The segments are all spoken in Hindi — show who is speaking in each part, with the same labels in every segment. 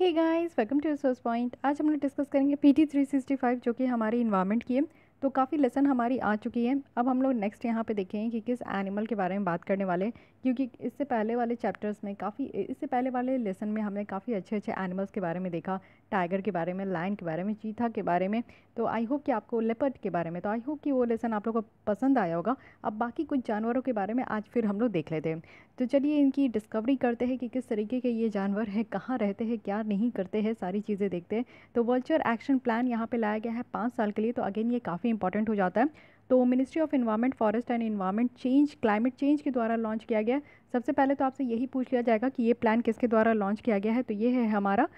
Speaker 1: hey guys welcome to resource point आज हम लोग डिस्कस करेंगे P T three sixty five जो कि हमारी इन्वायरमेंट की है तो काफ़ी लेसन हमारी आ चुकी है अब हम लोग नेक्स्ट यहाँ पे देखेंगे कि किस एनिमल के बारे में बात करने वाले हैं क्योंकि इससे पहले वाले चैप्टर्स में काफ़ी इससे पहले वाले लेसन में हमने काफ़ी अच्छे अच्छे एनिमल्स के बारे में देखा टाइगर के बारे में लाइन के बारे में चीता के बारे में तो आई होप कि आपको लेपर्ड के बारे में तो आई होप कि वो लेसन आप लोगों को पसंद आया होगा अब बाकी कुछ जानवरों के बारे में आज फिर हम लोग देख लेते हैं तो चलिए इनकी डिस्कवरी करते हैं कि किस तरीके के ये जानवर हैं कहाँ रहते हैं क्या नहीं करते हैं सारी चीज़ें देखते हैं तो वर्चुअल एक्शन प्लान यहाँ पर लाया गया है पाँच साल के लिए तो अगेन ये काफ़ी इंपॉर्टेंट हो जाता है तो ministry of environment forest and environment change climate change के द्वारा लॉन्च किया गया सबसे पहले तो आपसे यही पूछ लिया जाएगा कि ये प्लान किसके द्वारा लॉन्च किया गया है तो ये है हमारा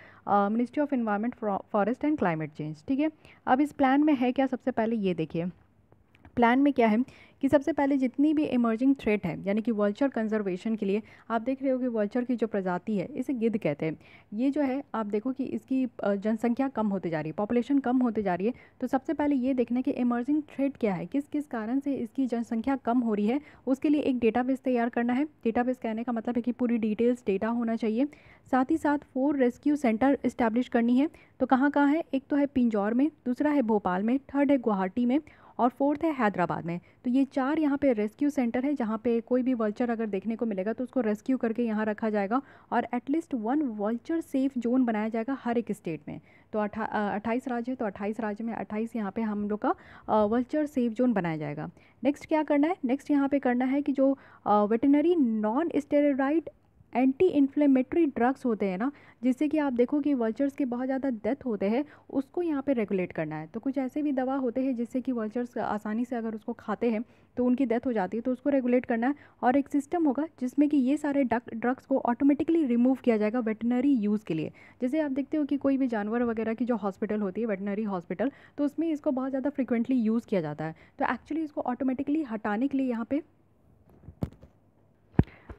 Speaker 1: ministry of environment forest and climate change ठीक है अब इस प्लान में है क्या सबसे पहले ये देखिए प्लान में क्या है कि सबसे पहले जितनी भी इमर्जिंग थ्रेट है यानी कि वल्चर कंजर्वेशन के लिए आप देख रहे हो कि वल्चर की जो प्रजाति है इसे गिद्ध कहते हैं ये जो है आप देखो कि इसकी जनसंख्या कम होती जा रही है पॉपुलेशन कम होती जा रही है तो सबसे पहले ये देखना कि इमर्जिंग थ्रेट क्या है किस किस कारण से इसकी जनसंख्या कम हो रही है उसके लिए एक डेटा तैयार करना है डेटा कहने का मतलब है कि पूरी डिटेल्स डेटा होना चाहिए साथ ही साथ फोर रेस्क्यू सेंटर इस्टेब्लिश करनी है तो कहाँ कहाँ है एक तो है पिंजौर में दूसरा है भोपाल में थर्ड है गुवाहाटी में और फोर्थ है हैदराबाद में तो ये चार यहाँ पे रेस्क्यू सेंटर है जहाँ पे कोई भी वल्चर अगर देखने को मिलेगा तो उसको रेस्क्यू करके यहाँ रखा जाएगा और at least one vulture safe zone बनाया जाएगा हर एक स्टेट में तो अठा अट्ठाईस राज्य है तो अट्ठाईस राज्य में अट्ठाईस यहाँ पे हम लोग का वल्चर सेफ जोन बनाया जाएगा नेक्स्ट क्या करना है नेक्स्ट यहाँ पर करना है कि जो veterinary non steroid anti inflammatory drugs होते हैं ना जिससे कि आप देखो कि वर्चर्स के बहुत ज़्यादा डेथ होते हैं उसको यहाँ पे रेगुलेट करना है तो कुछ ऐसे भी दवा होते हैं जिससे कि वर्चर्स आसानी से अगर उसको खाते हैं तो उनकी डेथ हो जाती है तो उसको रेगुलेट करना है और एक सिस्टम होगा जिसमें कि ये सारे ड्रग्स को ऑटोमेटिकली रिमूव किया जाएगा वेटनरी यूज़ के लिए जैसे आप देखते हो कि कोई भी जानवर वगैरह की जो हॉस्पिटल होती है वेटनरी हॉस्पिटल तो उसमें इसको बहुत ज़्यादा फ्रिक्वेंटली यूज़ किया जाता है तो एक्चुअली इसको ऑटोमेटिकली हटाने के लिए यहाँ पर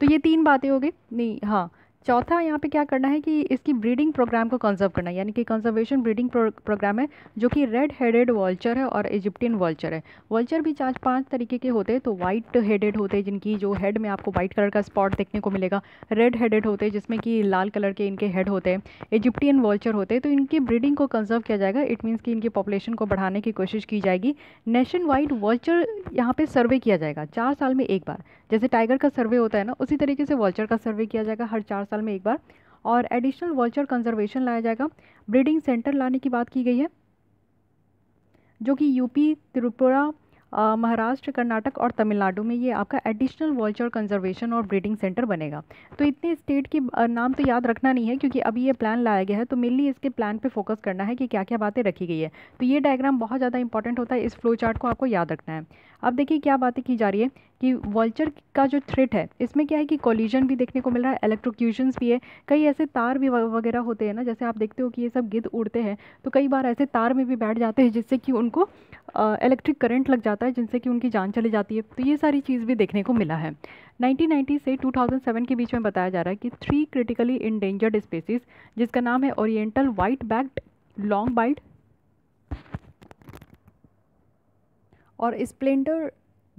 Speaker 1: तो ये तीन बातें हो गई नहीं हाँ चौथा यहाँ पे क्या करना है कि इसकी ब्रीडिंग प्रोग्राम को कंजर्व करना है यानी कि कंजर्वेशन ब्रीडिंग प्रोग्राम है जो कि रेड हेडेड वॉल्चर है और इजिप्टियन वॉल्चर है वॉल्चर भी चार पांच तरीके के होते हैं तो वाइट हेडेड होते हैं जिनकी जो हेड में आपको वाइट कलर का स्पॉट देखने को मिलेगा रेड हेडेड होते हैं जिसमें कि लाल कलर के इनके हेड होते हैं इजिप्टियन वॉल्चर होते हैं तो इनकी ब्रीडिंग को कंजर्व किया जाएगा इट मीन्स कि इनकी पॉपुलेशन को बढ़ाने की कोशिश की जाएगी नेशन वाइड वॉल्चर यहाँ पर सर्वे किया जाएगा चार साल में एक बार जैसे टाइगर का सर्वे होता है ना उसी तरीके से वॉल्चर का सर्वे किया जाएगा हर चार साल में एक बार और एडिशनल वॉल्चर कंजर्वेशन लाया जाएगा ब्रीडिंग सेंटर लाने की बात की गई है जो कि यूपी त्रिपुरा महाराष्ट्र कर्नाटक और तमिलनाडु में ये आपका एडिशनल वॉल्चर कंजर्वेशन और ब्रीडिंग सेंटर बनेगा तो इतने स्टेट के नाम तो याद रखना नहीं है क्योंकि अभी ये प्लान लाया गया है तो मेनली इसके प्लान पे फोकस करना है कि क्या क्या बातें रखी गई है तो ये डायग्राम बहुत ज़्यादा इंपॉर्टेंट होता है इस फ्लो चार्ट को आपको याद रखना है अब देखिए क्या बातें की जा रही है कि वल्चर का जो थ्रेट है इसमें क्या है कि कॉलिजन भी देखने को मिल रहा है इलेक्ट्रोक्यूशंस भी है कई ऐसे तार भी वगैरह होते हैं ना जैसे आप देखते हो कि ये सब गिद्ध उड़ते हैं तो कई बार ऐसे तार में भी बैठ जाते हैं जिससे कि उनको इलेक्ट्रिक करंट लग जाता है जिनसे कि उनकी जान चली जाती है तो ये सारी चीज़ भी देखने को मिला है नाइनटीन से टू के बीच में बताया जा रहा है कि थ्री क्रिटिकली इंडेंजर्ड स्पेसिस जिसका नाम है oriental white backed long billed और स्प्लेंडर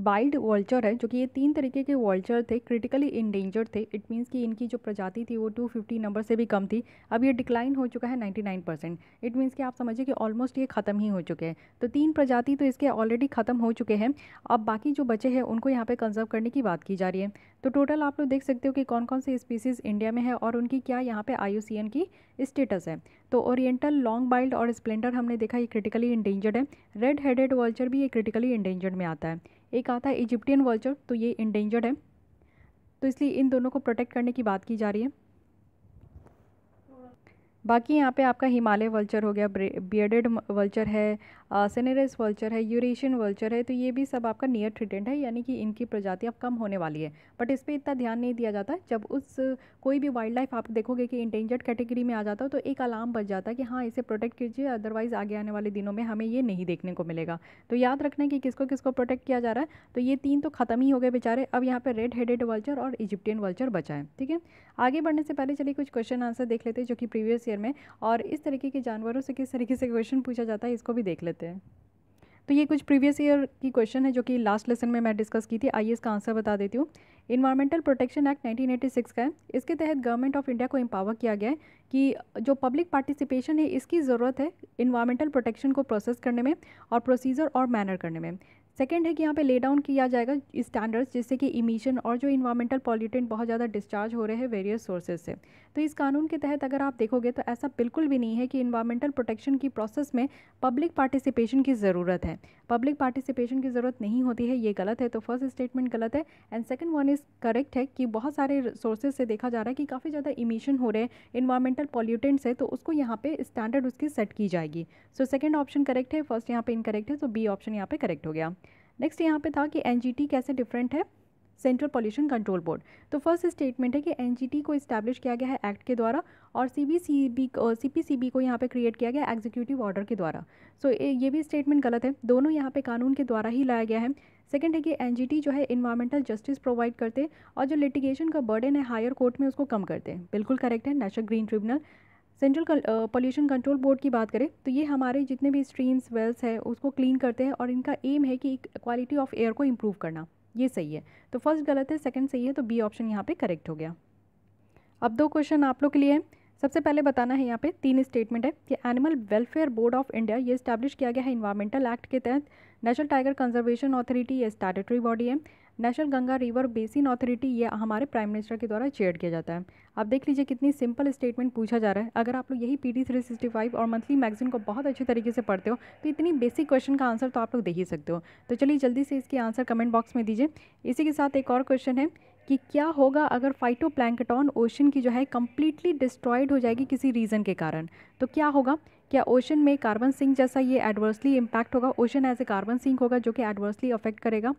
Speaker 1: वाइल्ड वॉल्चर है जो कि ये तीन तरीके के वॉल्चर थे क्रिटिकली इंडेंजर्ड थे इट मीन्स कि इनकी जो प्रजाति थी वो 250 नंबर से भी कम थी अब ये डिक्लाइन हो चुका है 99 परसेंट इट मीन्स कि आप समझिए कि ऑलमोस्ट ये ख़त्म ही हो चुके हैं तो तीन प्रजाति तो इसके ऑलरेडी ख़त्म हो चुके हैं अब बाकी जो बचे हैं उनको यहाँ पर कंजर्व करने की बात की जा रही है तो टोटल आप लोग देख सकते हो कि कौन कौन से स्पीसीज़ इंडिया में है और उनकी क्या यहाँ पर आई की स्टेटस है तो ओरिएंटल लॉन्ग बाइल्ड और स्प्लेंडर हमने देखा ये क्रिटिकली इंडेंजर्ड है रेड हेडेड वॉल्चर भी ये क्रिटिकली इंडेंजर्ड में आता है एक आता है इजिप्टियन वल्चर तो ये इंडेंजर्ड है तो इसलिए इन दोनों को प्रोटेक्ट करने की बात की जा रही है बाकी यहाँ पे आपका हिमालय वल्चर हो गया बियर्डेड वल्चर है सेनेरस वल्चर है यूरेशियन वल्चर है तो ये भी सब आपका नियर ट्रीटेंट है यानी कि इनकी प्रजाति अब कम होने वाली है बट इस पर इतना ध्यान नहीं दिया जाता जब उस कोई भी वाइल्ड लाइफ आप देखोगे कि इंडेंजर्ड कैटेगरी में आ जाता हो तो एक अलार्म बच जाता है कि हाँ इसे प्रोटेक्ट कीजिए अदरवाइज़ आगे आने वाले दिनों में हमें ये नहीं देखने को मिलेगा तो याद रखना कि किसको किसको प्रोटेक्ट किया जा रहा है तो ये तीन तो ख़त्म ही हो गए बेचारे अब यहाँ पर रेड हेडेड वल्चर और इजिप्टियन वल्चर बचा है ठीक है आगे बढ़ने से पहले चलिए कुछ क्वेश्चन आंसर देख लेते हैं जो कि प्रीवियस ईयर में और इस तरीके के जानवरों से किस तरीके से क्वेश्चन पूछा जाता है इसको भी देख लेते हैं सकते हैं तो ये कुछ प्रीवियस ईयर की क्वेश्चन है जो कि लास्ट लेसन में मैं डिस्कस की थी आइए इसका आंसर बता देती हूँ इन्वायरमेंटल प्रोटेक्शन एक्ट 1986 का है इसके तहत गवर्नमेंट ऑफ इंडिया को एम्पावर किया गया है कि जो पब्लिक पार्टिसिपेशन है इसकी ज़रूरत है इन्वायरमेंटल प्रोटेक्शन को प्रोसेस करने में और प्रोसीजर और मैनर करने में सेकेंड है कि यहाँ पे ले डाउन किया जाएगा स्टैंडर्ड्स जिससे कि इमीशन और जो इन्वायरमेंटल पॉल्यूटेंट बहुत ज़्यादा डिस्चार्ज हो रहे हैं वेरियस सोर्सेज से तो इस कानून के तहत अगर आप देखोगे तो ऐसा बिल्कुल भी नहीं है कि इन्वायरमेंटल प्रोटेक्शन की प्रोसेस में पब्लिक पार्टिसिपेशन की ज़रूरत है पब्लिक पार्टिसिपेशन की ज़रूरत नहीं होती है ये गलत है तो फर्स्ट स्टेटमेंट गलत है and second one is correct है कि बहुत सारे सोर्सेज से देखा जा रहा है कि काफ़ी ज़्यादा इमीशन हो रहे हैं इन्वायरमेंटल पॉल्यूटेंट्स है तो उसको यहाँ पर स्टैंडर्ड उसकी सेट की जाएगी सो सेकेंड ऑप्शन करेक्ट है फर्स्ट यहाँ पर इनकरेक्ट है तो बी ऑप्शन यहाँ पर करेक्ट हो गया नेक्स्ट यहाँ पे था कि एन कैसे डिफरेंट है सेंट्रल पॉल्यूशन कंट्रोल बोर्ड तो फर्स्ट स्टेटमेंट है कि एन को इस्टेब्लिश किया गया है एक्ट के द्वारा और C B C B C P C B को यहाँ पे क्रिएट किया गया एग्जीक्यूटिव ऑर्डर के द्वारा सो so, ये भी स्टेटमेंट गलत है दोनों यहाँ पे कानून के द्वारा ही लाया गया है सेकेंड है कि एन जो है इन्वायरमेंटल जस्टिस प्रोवाइड करते और जो लिटिगेशन का बर्डन है हायर कोर्ट में उसको कम करते हैं बिल्कुल करेक्ट है national green tribunal central pollution control board की बात करें तो ये हमारे जितने भी स्ट्रीम्स वेल्स है उसको क्लीन करते हैं और इनका एम है कि क्वालिटी ऑफ एयर को इम्प्रूव करना ये सही है तो फर्स्ट गलत है सेकंड सही है तो बी ऑप्शन यहाँ पे करेक्ट हो गया अब दो क्वेश्चन आप लोग के लिए हैं सबसे पहले बताना है यहाँ पे तीन स्टेटमेंट है कि animal welfare board of India ये स्टैब्लिश किया गया है इन्वायरमेंटल एक्ट के तहत नेशनल टाइगर कंजर्वेशन अथॉरिटी ये स्टैटरी बॉडी है national Ganga river basin authority ये हमारे प्राइम मिनिस्टर के द्वारा चेयर किया जाता है आप देख लीजिए कितनी सिंपल स्टेटमेंट पूछा जा रहा है अगर आप लोग यही पी डी और मंथली मैगजीन को बहुत अच्छे तरीके से पढ़ते हो तो इतनी बेसिक क्वेश्चन का आंसर तो आप लोग दे ही सकते हो तो चलिए जल्दी से इसके आंसर कमेंट बॉक्स में दीजिए इसी के साथ एक और क्वेश्चन है कि क्या होगा अगर फाइटो प्लैंकटॉन ओशन की जो है कम्प्लीटली डिस्ट्रॉयड हो जाएगी किसी रीज़न के कारण तो क्या होगा क्या ओशन में कार्बन सिंक जैसा ये एडवर्सली इम्पैक्ट होगा ocean as a carbon sink होगा जो कि एडवर्सली अफेक्ट करेगा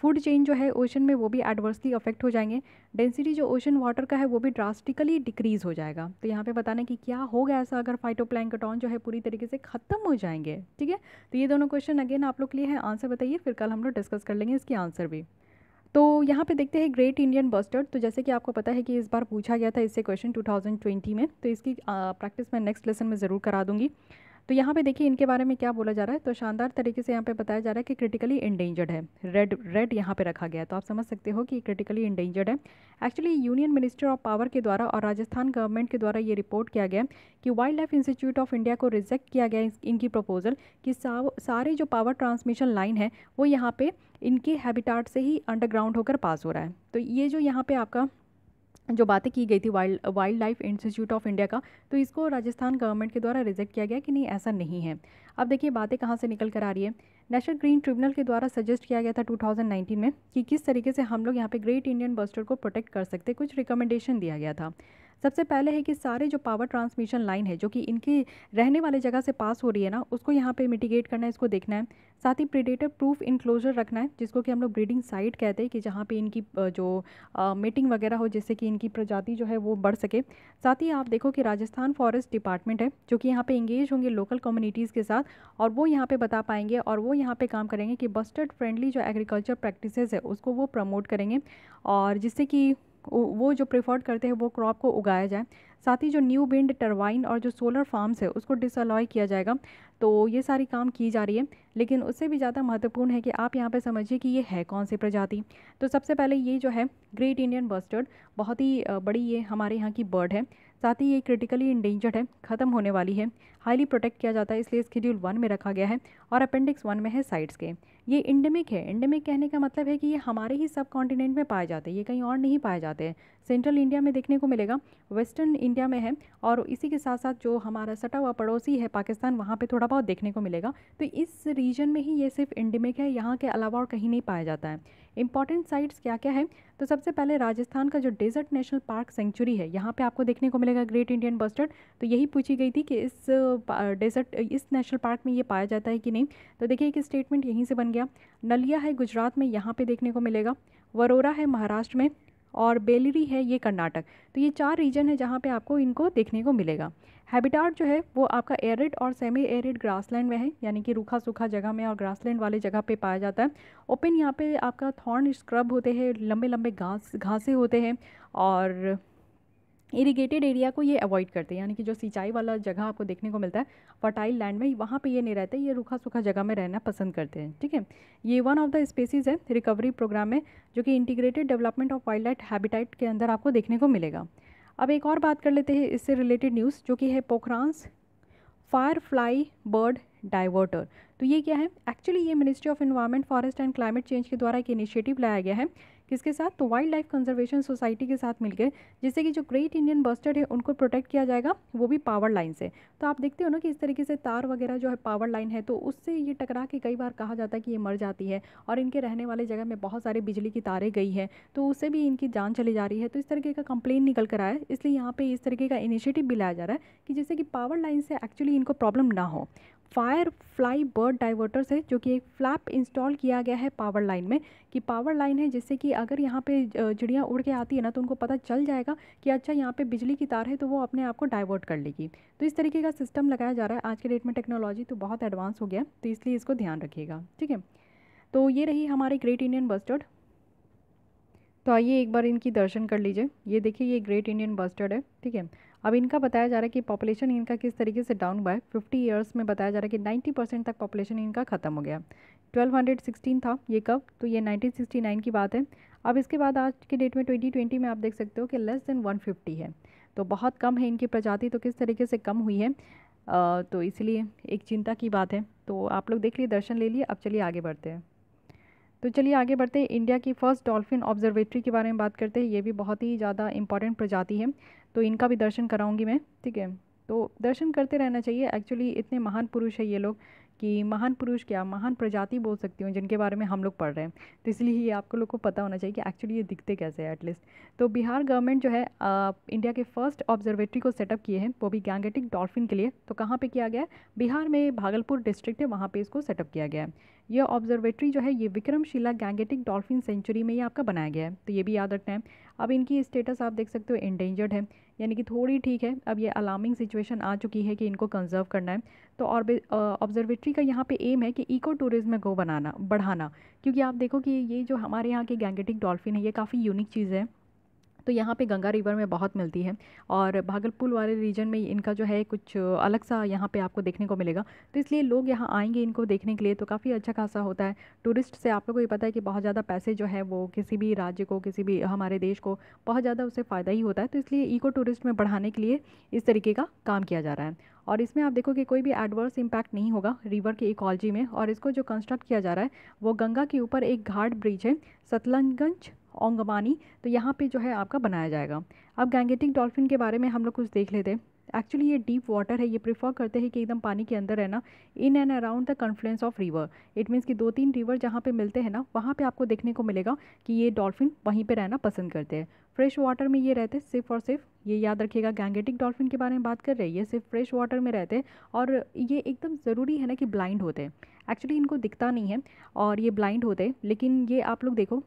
Speaker 1: फूड चेन जो है ओशन में वो भी एडवर्सली अफेक्ट हो जाएंगे डेंसिटी जो ओशन वाटर का है वो भी ड्रास्टिकली डिक्रीज़ हो जाएगा तो यहाँ पे बताना कि क्या होगा ऐसा अगर फाइटोप्लैंकटॉन जो है पूरी तरीके से ख़त्म हो जाएंगे ठीक है तो ये दोनों क्वेश्चन अगेन आप लोग के लिए है आंसर बताइए फिर कल हम लोग डिस्कस कर लेंगे इसके आंसर भी तो यहाँ पे देखते हैं ग्रेट इंडियन बस्टर्ड तो जैसे कि आपको पता है कि इस बार पूछा गया था इससे क्वेश्चन 2020 में तो इसकी प्रैक्टिस मैं नेक्स्ट लेसन में ज़रूर करा दूँगी तो यहाँ पे देखिए इनके बारे में क्या बोला जा रहा है तो शानदार तरीके से यहाँ पे बताया जा रहा है कि क्रिटिकली इंडेंजर्ड है रेड रेड यहाँ पे रखा गया है तो आप समझ सकते हो कि क्रिटिकली इंडेंजर्ड है actually union minister of power के द्वारा और राजस्थान गवर्नमेंट के द्वारा ये रिपोर्ट किया गया कि wild life institute of India को रिजेक्ट किया गया इनकी प्रपोजल कि सारे जो पावर ट्रांसमिशन लाइन है वो यहाँ पर इनके हैबिटाट से ही अंडरग्राउंड होकर पास हो रहा है तो ये जो यहाँ पर आपका जो बातें की गई थी wild wild life institute of India का तो इसको राजस्थान गवर्नमेंट के द्वारा रिजेक्ट किया गया कि नहीं ऐसा नहीं है अब देखिए बातें कहाँ से निकल कर आ रही है नेशनल ग्रीन ट्रिब्यूनल के द्वारा सजेस्ट किया गया था 2019 में कि किस तरीके से हम लोग यहाँ पे ग्रेट इंडियन बस्टर को प्रोटेक्ट कर सकते कुछ रिकमेंडेशन दिया गया था सबसे पहले है कि सारे जो पावर ट्रांसमिशन लाइन है जो कि इनकी रहने वाले जगह से पास हो रही है ना उसको यहाँ पे मिटिगेट करना है इसको देखना है साथ ही प्रीडेटर प्रूफ इनक्लोजर रखना है जिसको कि हम लोग ब्रीडिंग साइट कहते हैं कि जहाँ पे इनकी जो मीटिंग वगैरह हो जिससे कि इनकी प्रजाति जो है वो बढ़ सके साथ ही आप देखो कि राजस्थान फॉरेस्ट डिपार्टमेंट है जो कि यहाँ पर इंगेज होंगे लोकल कम्युनिटीज़ के साथ और वो यहाँ पर बता पाएंगे और वो यहाँ पे काम करेंगे कि बस्टर्ड फ्रेंडली जो एग्रीकल्चर प्रैक्टिसेस है उसको वो प्रमोट करेंगे और जिससे कि वो जो प्रिफर्ड करते हैं वो क्रॉप को उगाया जाए साथ ही जो न्यू विंड टर्वाइन और जो सोलर फार्म्स है उसको डिसअलॉय किया जाएगा तो ये सारी काम की जा रही है लेकिन उससे भी ज़्यादा महत्वपूर्ण है कि आप यहाँ पे समझिए कि ये है कौन सी प्रजाति तो सबसे पहले ये जो है ग्रेट इंडियन बस्टर्ड बहुत ही बड़ी ये हमारे यहाँ की बर्ड है साथ ही ये क्रिटिकली इंडेंजर्ड है ख़त्म होने वाली है हाईली प्रोटेक्ट किया जाता है इसलिए स्कीड्यूल वन में रखा गया है और अपेंडिक्स वन में है साइड्स के ये इंडेमिक है इंडेमिक कहने का मतलब है कि ये हमारे ही सब कॉन्टिनेंट में पाए जाते हैं ये कहीं और नहीं पाए जाते हैं सेंट्रल इंडिया में देखने को मिलेगा वेस्टर्न इंडिया में है और इसी के साथ साथ जो हमारा सटा हुआ पड़ोसी है पाकिस्तान वहाँ पर थोड़ा बहुत देखने को मिलेगा तो इस रीजन में ही ये सिर्फ इंडेमिक है यहाँ के अलावा और कहीं नहीं पाया जाता है इंपॉर्टेंट साइट्स क्या क्या है तो सबसे पहले राजस्थान का जो डेजर्ट नेशनल पार्क सेंचुरी है यहाँ पे आपको देखने को मिलेगा ग्रेट इंडियन बस्टर्ड तो यही पूछी गई थी कि इस डेजर्ट इस नेशनल पार्क में ये पाया जाता है कि नहीं तो देखिए एक स्टेटमेंट यहीं से बन गया गया नलिया है गुजरात में यहाँ पे देखने को मिलेगा वरोरा है महाराष्ट्र में और बेलरी है ये कर्नाटक तो ये चार रीजन है जहाँ पे आपको इनको देखने को मिलेगा हैबिटाट जो है वो आपका एरिड और सेमी एरिड ग्रासलैंड में है यानी कि रूखा सूखा जगह में और ग्रासलैंड वाले जगह पे पाया जाता है ओपन यहाँ पे आपका थॉर्न स्क्रब होते हैं लंबे लंबे घास घासें होते हैं और इरीगेटेड एरिया को ये अवॉइड करते हैं यानी कि जो सिंचाई वाला जगह आपको देखने को मिलता है फर्टाइल लैंड में वहाँ पे ये नहीं रहते ये रूखा सूखा जगह में रहना पसंद करते हैं ठीक है ये वन ऑफ द स्पेसीज़ है रिकवरी प्रोग्राम में जो कि integrated development of wild life habitat के अंदर आपको देखने को मिलेगा अब एक और बात कर लेते हैं इससे रिलेटेड न्यूज़ जो कि है Pokhran's fire fly bird diverter तो ये क्या है एक्चुअली ये ministry of environment forest and climate change के द्वारा एक इनिशिएटिव लाया गया है किसके साथ तो वाइल्ड लाइफ कंजर्वेशन सोसाइटी के साथ मिलकर जिससे कि जो ग्रेट इंडियन बस्टर्ड है उनको प्रोटेक्ट किया जाएगा वो भी पावर लाइन से तो आप देखते हो ना कि इस तरीके से तार वगैरह जो है पावर लाइन है तो उससे ये टकरा के कई बार कहा जाता है कि ये मर जाती है और इनके रहने वाले जगह में बहुत सारे बिजली की तारें गई है तो उससे भी इनकी जान चली जा रही है तो इस तरीके का कंप्लेन निकल कर आया इसलिए यहाँ पर इस तरीके का इनिशिएटिव भी लाया जा रहा है कि जैसे कि पावर लाइन से एक्चुअली इनको प्रॉब्लम ना हो फायर फ्लाई बर्ड डाइवर्टर है जो कि एक फ्लैप इंस्टॉल किया गया है पावर लाइन में कि पावर लाइन है जिससे कि अगर यहाँ पे चिड़िया उड़ के आती है ना तो उनको पता चल जाएगा कि अच्छा यहाँ पे बिजली की तार है तो वो अपने आप को डाइवर्ट कर लेगी तो इस तरीके का सिस्टम लगाया जा रहा है आज के डेट में टेक्नोलॉजी तो बहुत एडवांस हो गया तो इसलिए इसको ध्यान रखिएगा ठीक है तो ये रही हमारे ग्रेट इंडियन बस्टर्ड तो आइए एक बार इनकी दर्शन कर लीजिए ये देखिए ये ग्रेट इंडियन बस्टर्ड है ठीक है अब इनका बताया जा रहा है कि पॉपुलेशन इनका किस तरीके से डाउन हुआ है फिफ्टी ईयर्स में बताया जा रहा है कि नाइन्टी परसेंट तक पॉपुलेशन इनका ख़त्म हो गया ट्वेल्व हंड्रेड सिक्सटीन था ये कब तो ये सिक्सटी नाइन की बात है अब इसके बाद आज के डेट में ट्वेंटी ट्वेंटी में आप देख सकते हो कि लेस देन वन फिफ्टी है तो बहुत कम है इनकी प्रजाति तो किस तरीके से कम हुई है आ, तो इसलिए एक चिंता की बात है तो आप लोग देख लिए दर्शन ले लिए अब चलिए आगे बढ़ते हैं तो चलिए आगे बढ़ते हैं इंडिया की फ़र्स्ट डॉल्फ़िन ऑब्जर्वेटरी के बारे में बात करते हैं ये भी बहुत ही ज़्यादा इंपॉर्टेंट प्रजाति है तो इनका भी दर्शन कराऊंगी मैं ठीक है तो दर्शन करते रहना चाहिए एक्चुअली इतने महान पुरुष है ये लोग कि महान पुरुष क्या महान प्रजाति बोल सकती हूँ जिनके बारे में हम लोग पढ़ रहे हैं तो इसलिए ये आपको लोग को पता होना चाहिए कि एक्चुअली ये दिखते कैसे हैं एटलीस्ट तो बिहार गवर्नमेंट जो है आ, इंडिया के फर्स्ट ऑब्जर्वेटरी को सेटअप किए हैं वो भी गैंगेटिक डॉल्फिन के लिए तो कहाँ पर किया गया है बिहार में भागलपुर डिस्ट्रिक्ट है वहाँ पर इसको सेटअप किया गया है यह ऑब्जर्वेटरी जो है ये विक्रमशिला गैंगेटिक डॉल्फिन सेंचुरी में ही आपका बनाया गया है तो ये भी याद रखना है अब इनकी स्टेटस आप देख सकते हो इंडेंजर्ड है यानी कि थोड़ी ठीक है अब ये अलार्मिंग सिचुएशन आ चुकी है कि इनको कंजर्व करना है तो और ऑब्जर्वेटरी का यहाँ पे एम है कि इको टूरिज्म को बनाना बढ़ाना क्योंकि आप देखो कि ये जो हमारे यहाँ के गैंगेटिक डॉल्फिन है ये काफ़ी यूनिक चीज़ है तो यहाँ पे गंगा रिवर में बहुत मिलती है और भागलपुर वाले रीजन में इनका जो है कुछ अलग सा यहाँ पे आपको देखने को मिलेगा तो इसलिए लोग यहाँ आएंगे इनको देखने के लिए तो काफ़ी अच्छा खासा होता है टूरिस्ट से आप लोग को ये पता है कि बहुत ज़्यादा पैसे जो है वो किसी भी राज्य को किसी भी हमारे देश को बहुत ज़्यादा उससे फ़ायदा ही होता है तो इसलिए इको टूरिस्ट में बढ़ाने के लिए इस तरीके का काम किया जा रहा है और इसमें आप देखोगे कोई भी एडवर्स इम्पैक्ट नहीं होगा रिवर के इकोलॉजी में और इसको जो कंस्ट्रक्ट किया जा रहा है वो गंगा के ऊपर एक घाट ब्रिज है सतलजगंज ओंगमानी तो यहाँ पे जो है आपका बनाया जाएगा अब गैंगेटिक डॉल्फिन के बारे में हम लोग कुछ देख लेते हैं एक्चुअली ये डीप वाटर है ये प्रीफ़र करते हैं कि एकदम पानी के अंदर रहना in and around the confluence of river it means कि दो तीन रिवर जहाँ पे मिलते हैं ना वहाँ पे आपको देखने को मिलेगा कि ये डॉल्फिन वहीं पे रहना पसंद करते हैं फ्रेश वाटर में ये रहते हैं सिर्फ और सिर्फ ये याद रखिएगा गैंगेटिक डॉल्फिन के बारे में बात कर रही है सिर्फ फ्रेश वाटर में रहते हैं और ये एकदम ज़रूरी है ना कि ब्लाइंड होते हैं एक्चुअली इनको दिखता नहीं है और ये ब्लाइंड होते हैं लेकिन ये आप लोग देखो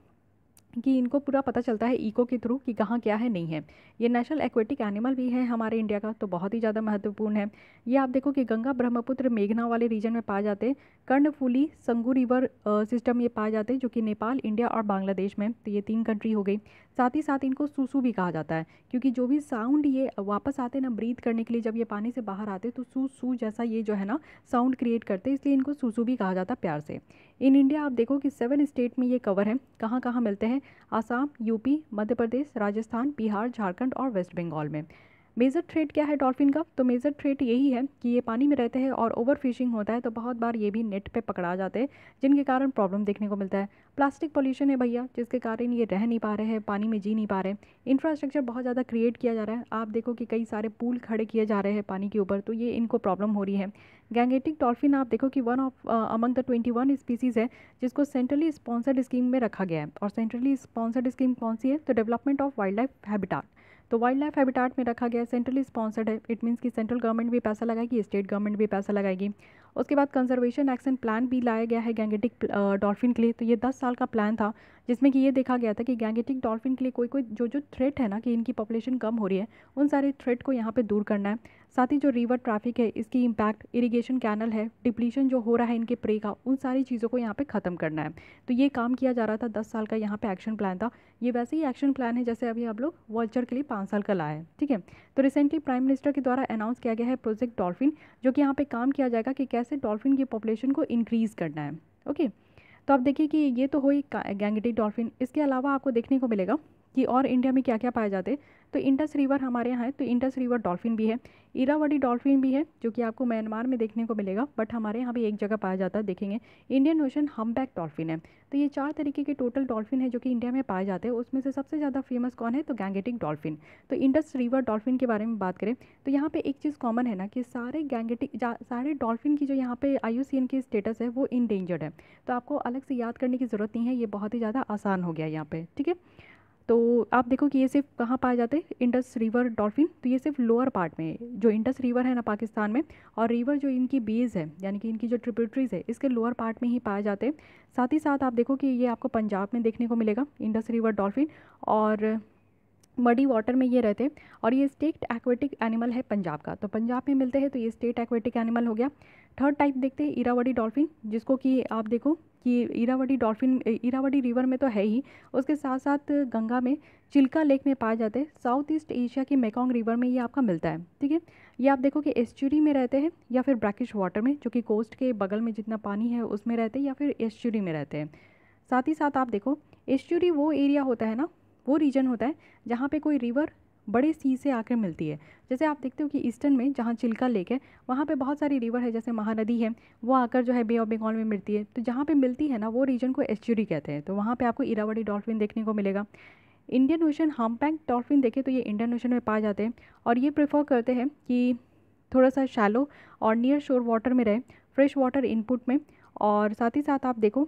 Speaker 1: कि इनको पूरा पता चलता है ईको के थ्रू कि कहाँ क्या है नहीं है ये नेशनल एक्वेटिक एनिमल भी है हमारे इंडिया का तो बहुत ही ज़्यादा महत्वपूर्ण है ये आप देखो कि गंगा ब्रह्मपुत्र मेघना वाले रीजन में पाए जाते कर्णफूली संगू रिवर सिस्टम ये पाए जाते जो कि नेपाल इंडिया और बांग्लादेश में तो ये तीन कंट्री हो गई साथ ही साथ इनको सूसू भी कहा जाता है क्योंकि जो भी साउंड ये वापस आते ना ब्रीथ करने के लिए जब ये पानी से बाहर आते तो सू सू जैसा ये जो है ना साउंड क्रिएट करते इसलिए इनको सूसू भी कहा जाता है प्यार से इन इंडिया आप देखो कि सेवन स्टेट में ये कवर है कहाँ कहाँ मिलते हैं आसाम यूपी मध्य प्रदेश राजस्थान बिहार झारखंड और वेस्ट बंगाल में मेजर थ्रेट क्या है डॉल्फिन का तो मेजर थ्रेट यही है कि ये पानी में रहते हैं और ओवर फिशिंग होता है तो बहुत बार ये भी नेट पे पकड़ा जाते हैं जिनके कारण प्रॉब्लम देखने को मिलता है प्लास्टिक पॉल्यूशन है भैया जिसके कारण ये रह नहीं पा रहे हैं पानी में जी नहीं पा रहे इंफ्रास्ट्रक्चर बहुत ज़्यादा क्रिएट किया जा रहा है आप देखो कि कई सारे पूल खड़े किए जा रहे हैं पानी के ऊपर तो ये इनको प्रॉब्लम हो रही है गैंगेटिक डॉल्फिन आप देखो कि one of among the twenty one species है जिसको सेंट्रली स्पॉन्सर्ड स्कीम में रखा गया है और सेंट्रली स्पॉन्सर्ड स्कीम कौन सी है तो development of wild life habitat तो वाइल्ड लाइफ हैबिटाट में रखा गया सेंट्रली स्पॉन्सर्ड है इट मीन्स कि सेंट्रल गवर्नमेंट भी पैसा लगाएगी स्टेट गवर्नमेंट भी पैसा लगाएगी उसके बाद कंजर्वेशन एक्शन प्लान भी लाया गया है गैंगेटिक डॉल्फिन uh, के लिए तो ये दस साल का प्लान था जिसमें कि ये देखा गया था कि गैंगेटिक डॉल्फिन के लिए कोई कोई जो जो थ्रेट है ना कि इनकी पॉपुलेशन कम हो रही है उन सारे थ्रेट को यहाँ पर दूर करना है साथ ही जो रिवर ट्रैफिक है इसकी इम्पैक्ट इरीगेशन कैनल है डिप्लीशन जो हो रहा है इनके प्रे का उन सारी चीज़ों को यहाँ पर ख़त्म करना है तो ये काम किया जा रहा था दस साल का यहाँ पर एक्शन प्लान था ये वैसे ही एक्शन प्लान है जैसे अभी आप लोग वर्चर के लिए पाँच साल का लाए हैं ठीक है तो रिसेंटली प्राइम मिनिस्टर के द्वारा अनाउंस किया गया है प्रोजेक्ट डॉल्फिन जो कि यहाँ पर काम किया जाएगा कि कैसे कैसे डॉल्फ़िन की पॉपुलेशन को इनक्रीज़ करना है ओके तो आप देखिए कि ये तो हो गैंगटिक डॉल्फ़िन इसके अलावा आपको देखने को मिलेगा कि और इंडिया में क्या क्या पाए जाते तो इंडस रिवर हमारे यहाँ है तो इंडस रिवर डॉल्फिन भी है इरावडी डॉल्फिन भी है जो कि आपको म्यांमार में देखने को मिलेगा बट हमारे यहाँ भी एक जगह पाया जाता है देखेंगे इंडियन ओशन हमबैक डॉल्फिन है तो ये चार तरीके के टोटल डॉल्फिन है जो कि इंडिया में पाए जाते हैं उसमें से सबसे ज़्यादा फेमस कौन है तो गैंगेटिक डॉल्फिन तो इंडस रिवर डॉल्फिन के बारे में बात करें तो यहाँ पर एक चीज़ कॉमन है ना कि सारे गैंगेटिक सारे डॉल्फिन की जो यहाँ पे आई की स्टेटस है वो इनडेंजर्ड है तो आपको अलग से याद करने की ज़रूरत नहीं है ये बहुत ही ज़्यादा आसान हो गया यहाँ पर ठीक है तो आप देखो कि ये सिर्फ कहाँ पाए जाते हैं इंडस रिवर डॉल्फिन तो ये सिर्फ लोअर पार्ट में जो इंडस रिवर है ना पाकिस्तान में और रिवर जो इनकी बेस है यानी कि इनकी जो ट्रिब्यूटरीज है इसके लोअर पार्ट में ही पाए जाते हैं साथ ही साथ आप देखो कि ये आपको पंजाब में देखने को मिलेगा इंडस रिवर डॉल्फिन और मडी वाटर में ये रहते हैं और ये स्टेट एक्वेटिक एनिमल है पंजाब का तो पंजाब में मिलते हैं तो ये स्टेट एक्वेटिक एनिमल हो गया थर्ड टाइप देखते हैं इरावडी डॉल्फिन जिसको कि आप देखो कि इरावडी डॉल्फिन इरावडी रिवर में तो है ही उसके साथ साथ गंगा में चिल्का लेक में पाए जाते हैं साउथ ईस्ट एशिया के मेकोंग रिवर में ये आपका मिलता है ठीक है ये आप देखो कि एस्चुरी में रहते हैं या फिर ब्रैकिश वाटर में जो कि कोस्ट के बगल में जितना पानी है उसमें रहते हैं या फिर एस्चुरी में रहते हैं साथ ही साथ आप देखो एस्चुरी वो एरिया होता है ना वो रीजन होता है जहाँ पे कोई रिवर बड़े सी से आकर मिलती है जैसे आप देखते हो कि ईस्टर्न में जहाँ चिल्का लेक है वहाँ पे बहुत सारी रिवर है जैसे महानदी है वो आकर जो है बे ऑफ बंगाल में मिलती है तो जहाँ पे मिलती है ना वो रीजन को एस्चुरी कहते हैं तो वहाँ पे आपको इरावड़ी डॉल्फिन देखने को मिलेगा इंडियन ओशन हम्पैक डॉल्फिन देखें तो ये इंडियन ओशन में पाए जाते हैं और ये प्रेफर करते हैं कि थोड़ा सा शैलो और नियर शोर वाटर में रहे फ्रेश वाटर इनपुट में और साथ ही साथ आप देखो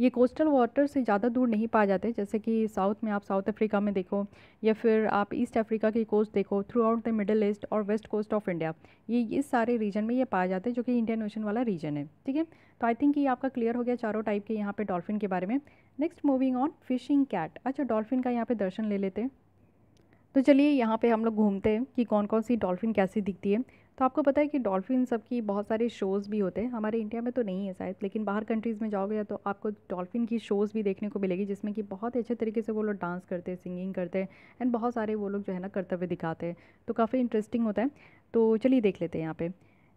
Speaker 1: ये कोस्टल वाटर से ज़्यादा दूर नहीं पाए जाते जैसे कि साउथ में आप साउथ अफ्रीका में देखो या फिर आप ईस्ट अफ्रीका की कोस्ट देखो throughout the Middle East और वेस्ट कोस्ट ऑफ इंडिया ये इस सारे रीजन में ये पाए जाते हैं जो कि इंडियन ओशन वाला रीजन है ठीक है तो आई थिंक ये आपका क्लियर हो गया चारों टाइप के यहाँ पर डॉल्फिन के बारे में next moving on fishing cat अच्छा डॉल्फिन का यहाँ पर दर्शन ले लेते हैं तो चलिए यहाँ पे हम लोग घूमते हैं कि कौन कौन सी डॉल्फ़िन कैसी दिखती है तो आपको पता है कि डॉल्फ़िन सबकी बहुत सारे शोज़ भी होते हैं हमारे इंडिया में तो नहीं है शायद लेकिन बाहर कंट्रीज़ में जाओगे तो आपको डॉल्फ़िन की शोज़ भी देखने को मिलेगी जिसमें कि बहुत अच्छे तरीके से वो लोग डांस करते हैं सिंगिंग करते हैं एंड बहुत सारे वो लोग जो है ना कर्तव्य दिखाते हैं तो काफ़ी इंटरेस्टिंग होता है तो चलिए देख लेते हैं यहाँ पर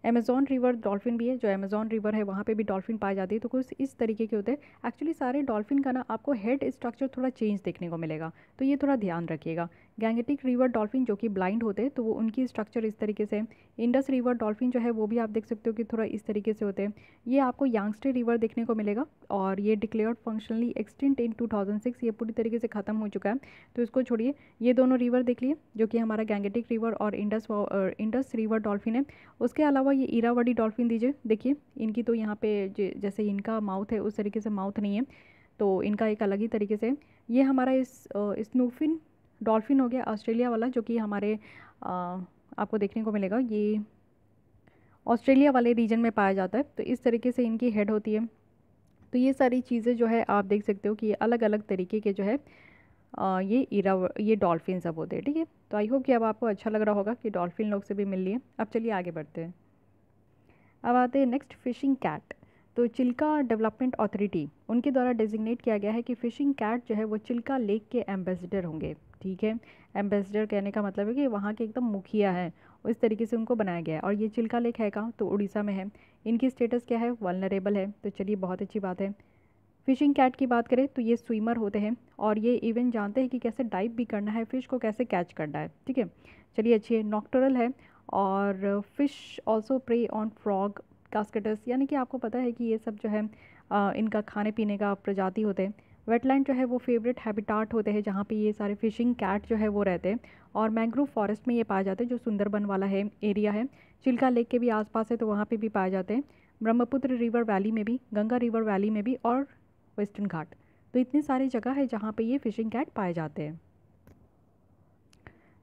Speaker 1: अमेज़ॉन रिवर डॉल्फ़िन भी है जो अमेज़ॉन रिवर है वहाँ पे भी डॉल्फ़िन पाई जाती है तो कुछ इस तरीके के होते हैं एक्चुअली सारे डॉल्फ़िन का ना आपको हेड स्ट्रक्चर थोड़ा चेंज देखने को मिलेगा तो ये थोड़ा ध्यान रखिएगा गैंगेटिक रिवर डॉल्फिन जो कि ब्लाइंड होते हैं तो वो उनकी स्ट्रक्चर इस तरीके से इंडस रिवर डॉल्फिन जो है वो भी आप देख सकते हो कि थोड़ा इस तरीके से होते हैं ये आपको यांगस्टे रिवर देखने को मिलेगा और ये डिक्लेयर्ड फंक्शनली एक्सटेंट इन 2006 ये पूरी तरीके से ख़त्म हो चुका है तो इसको छोड़िए ये दोनों रिवर देख लिए जो कि हमारा गैंगेटिक रिवर और इंडस इंडस रिवर डॉल्फिन है उसके अलावा ये ईरावडी डॉल्फिन दीजिए देखिए इनकी तो यहाँ पर जैसे इनका माउथ है उस तरीके से माउथ नहीं है तो इनका एक अलग ही तरीके से ये हमारा इस स्नूफिन डॉल्फिन हो गया ऑस्ट्रेलिया वाला जो कि हमारे आ, आपको देखने को मिलेगा ये ऑस्ट्रेलिया वाले रीजन में पाया जाता है तो इस तरीके से इनकी हेड होती है तो ये सारी चीज़ें जो है आप देख सकते हो कि ये अलग अलग तरीके के जो है आ, ये इरा ये डॉल्फिन सब होते हैं ठीक है तो आई होप कि अब आपको अच्छा लग रहा होगा कि डॉल्फिन लोग से भी मिल लिए अब चलिए आगे बढ़ते हैं अब आते हैं नेक्स्ट फिशिंग कैट तो चिल्का डेवलपमेंट अथॉरिटी उनके द्वारा डेजिग्नेट किया गया है कि फ़िशिंग कैट जो है वो चिल्का लेक के एम्बेसडर होंगे ठीक है एम्बेसडर कहने का मतलब है कि वहाँ के एकदम मुखिया है इस तरीके से उनको बनाया गया है और ये चिल्का लेक है कहाँ तो उड़ीसा में है इनकी स्टेटस क्या है वलनरेबल है तो चलिए बहुत अच्छी बात है फिशिंग कैट की बात करें तो ये स्विमर होते हैं और ये इवन जानते हैं कि कैसे डाइव भी करना है फ़िश को कैसे कैच करना है ठीक है चलिए अच्छी है नॉक्टोरल है और fish also prey on frog कास्कटस यानी कि आपको पता है कि ये सब जो है इनका खाने पीने का प्रजाति होते हैं वेटलैंड जो है वो फेवरेट हैबिटाट होते हैं जहाँ पे ये सारे फिशिंग कैट जो है वो रहते हैं और मैंग्रोव फॉरेस्ट में ये पाए जाते हैं जो सुंदरबन वाला है एरिया है चिल्का लेक के भी आसपास है तो वहाँ पे भी पाए जाते हैं ब्रह्मपुत्र रिवर वैली में भी गंगा रिवर वैली में भी और वेस्टर्न घाट तो इतनी सारी जगह है जहाँ पर ये फिशिंग कैट पाए जाते हैं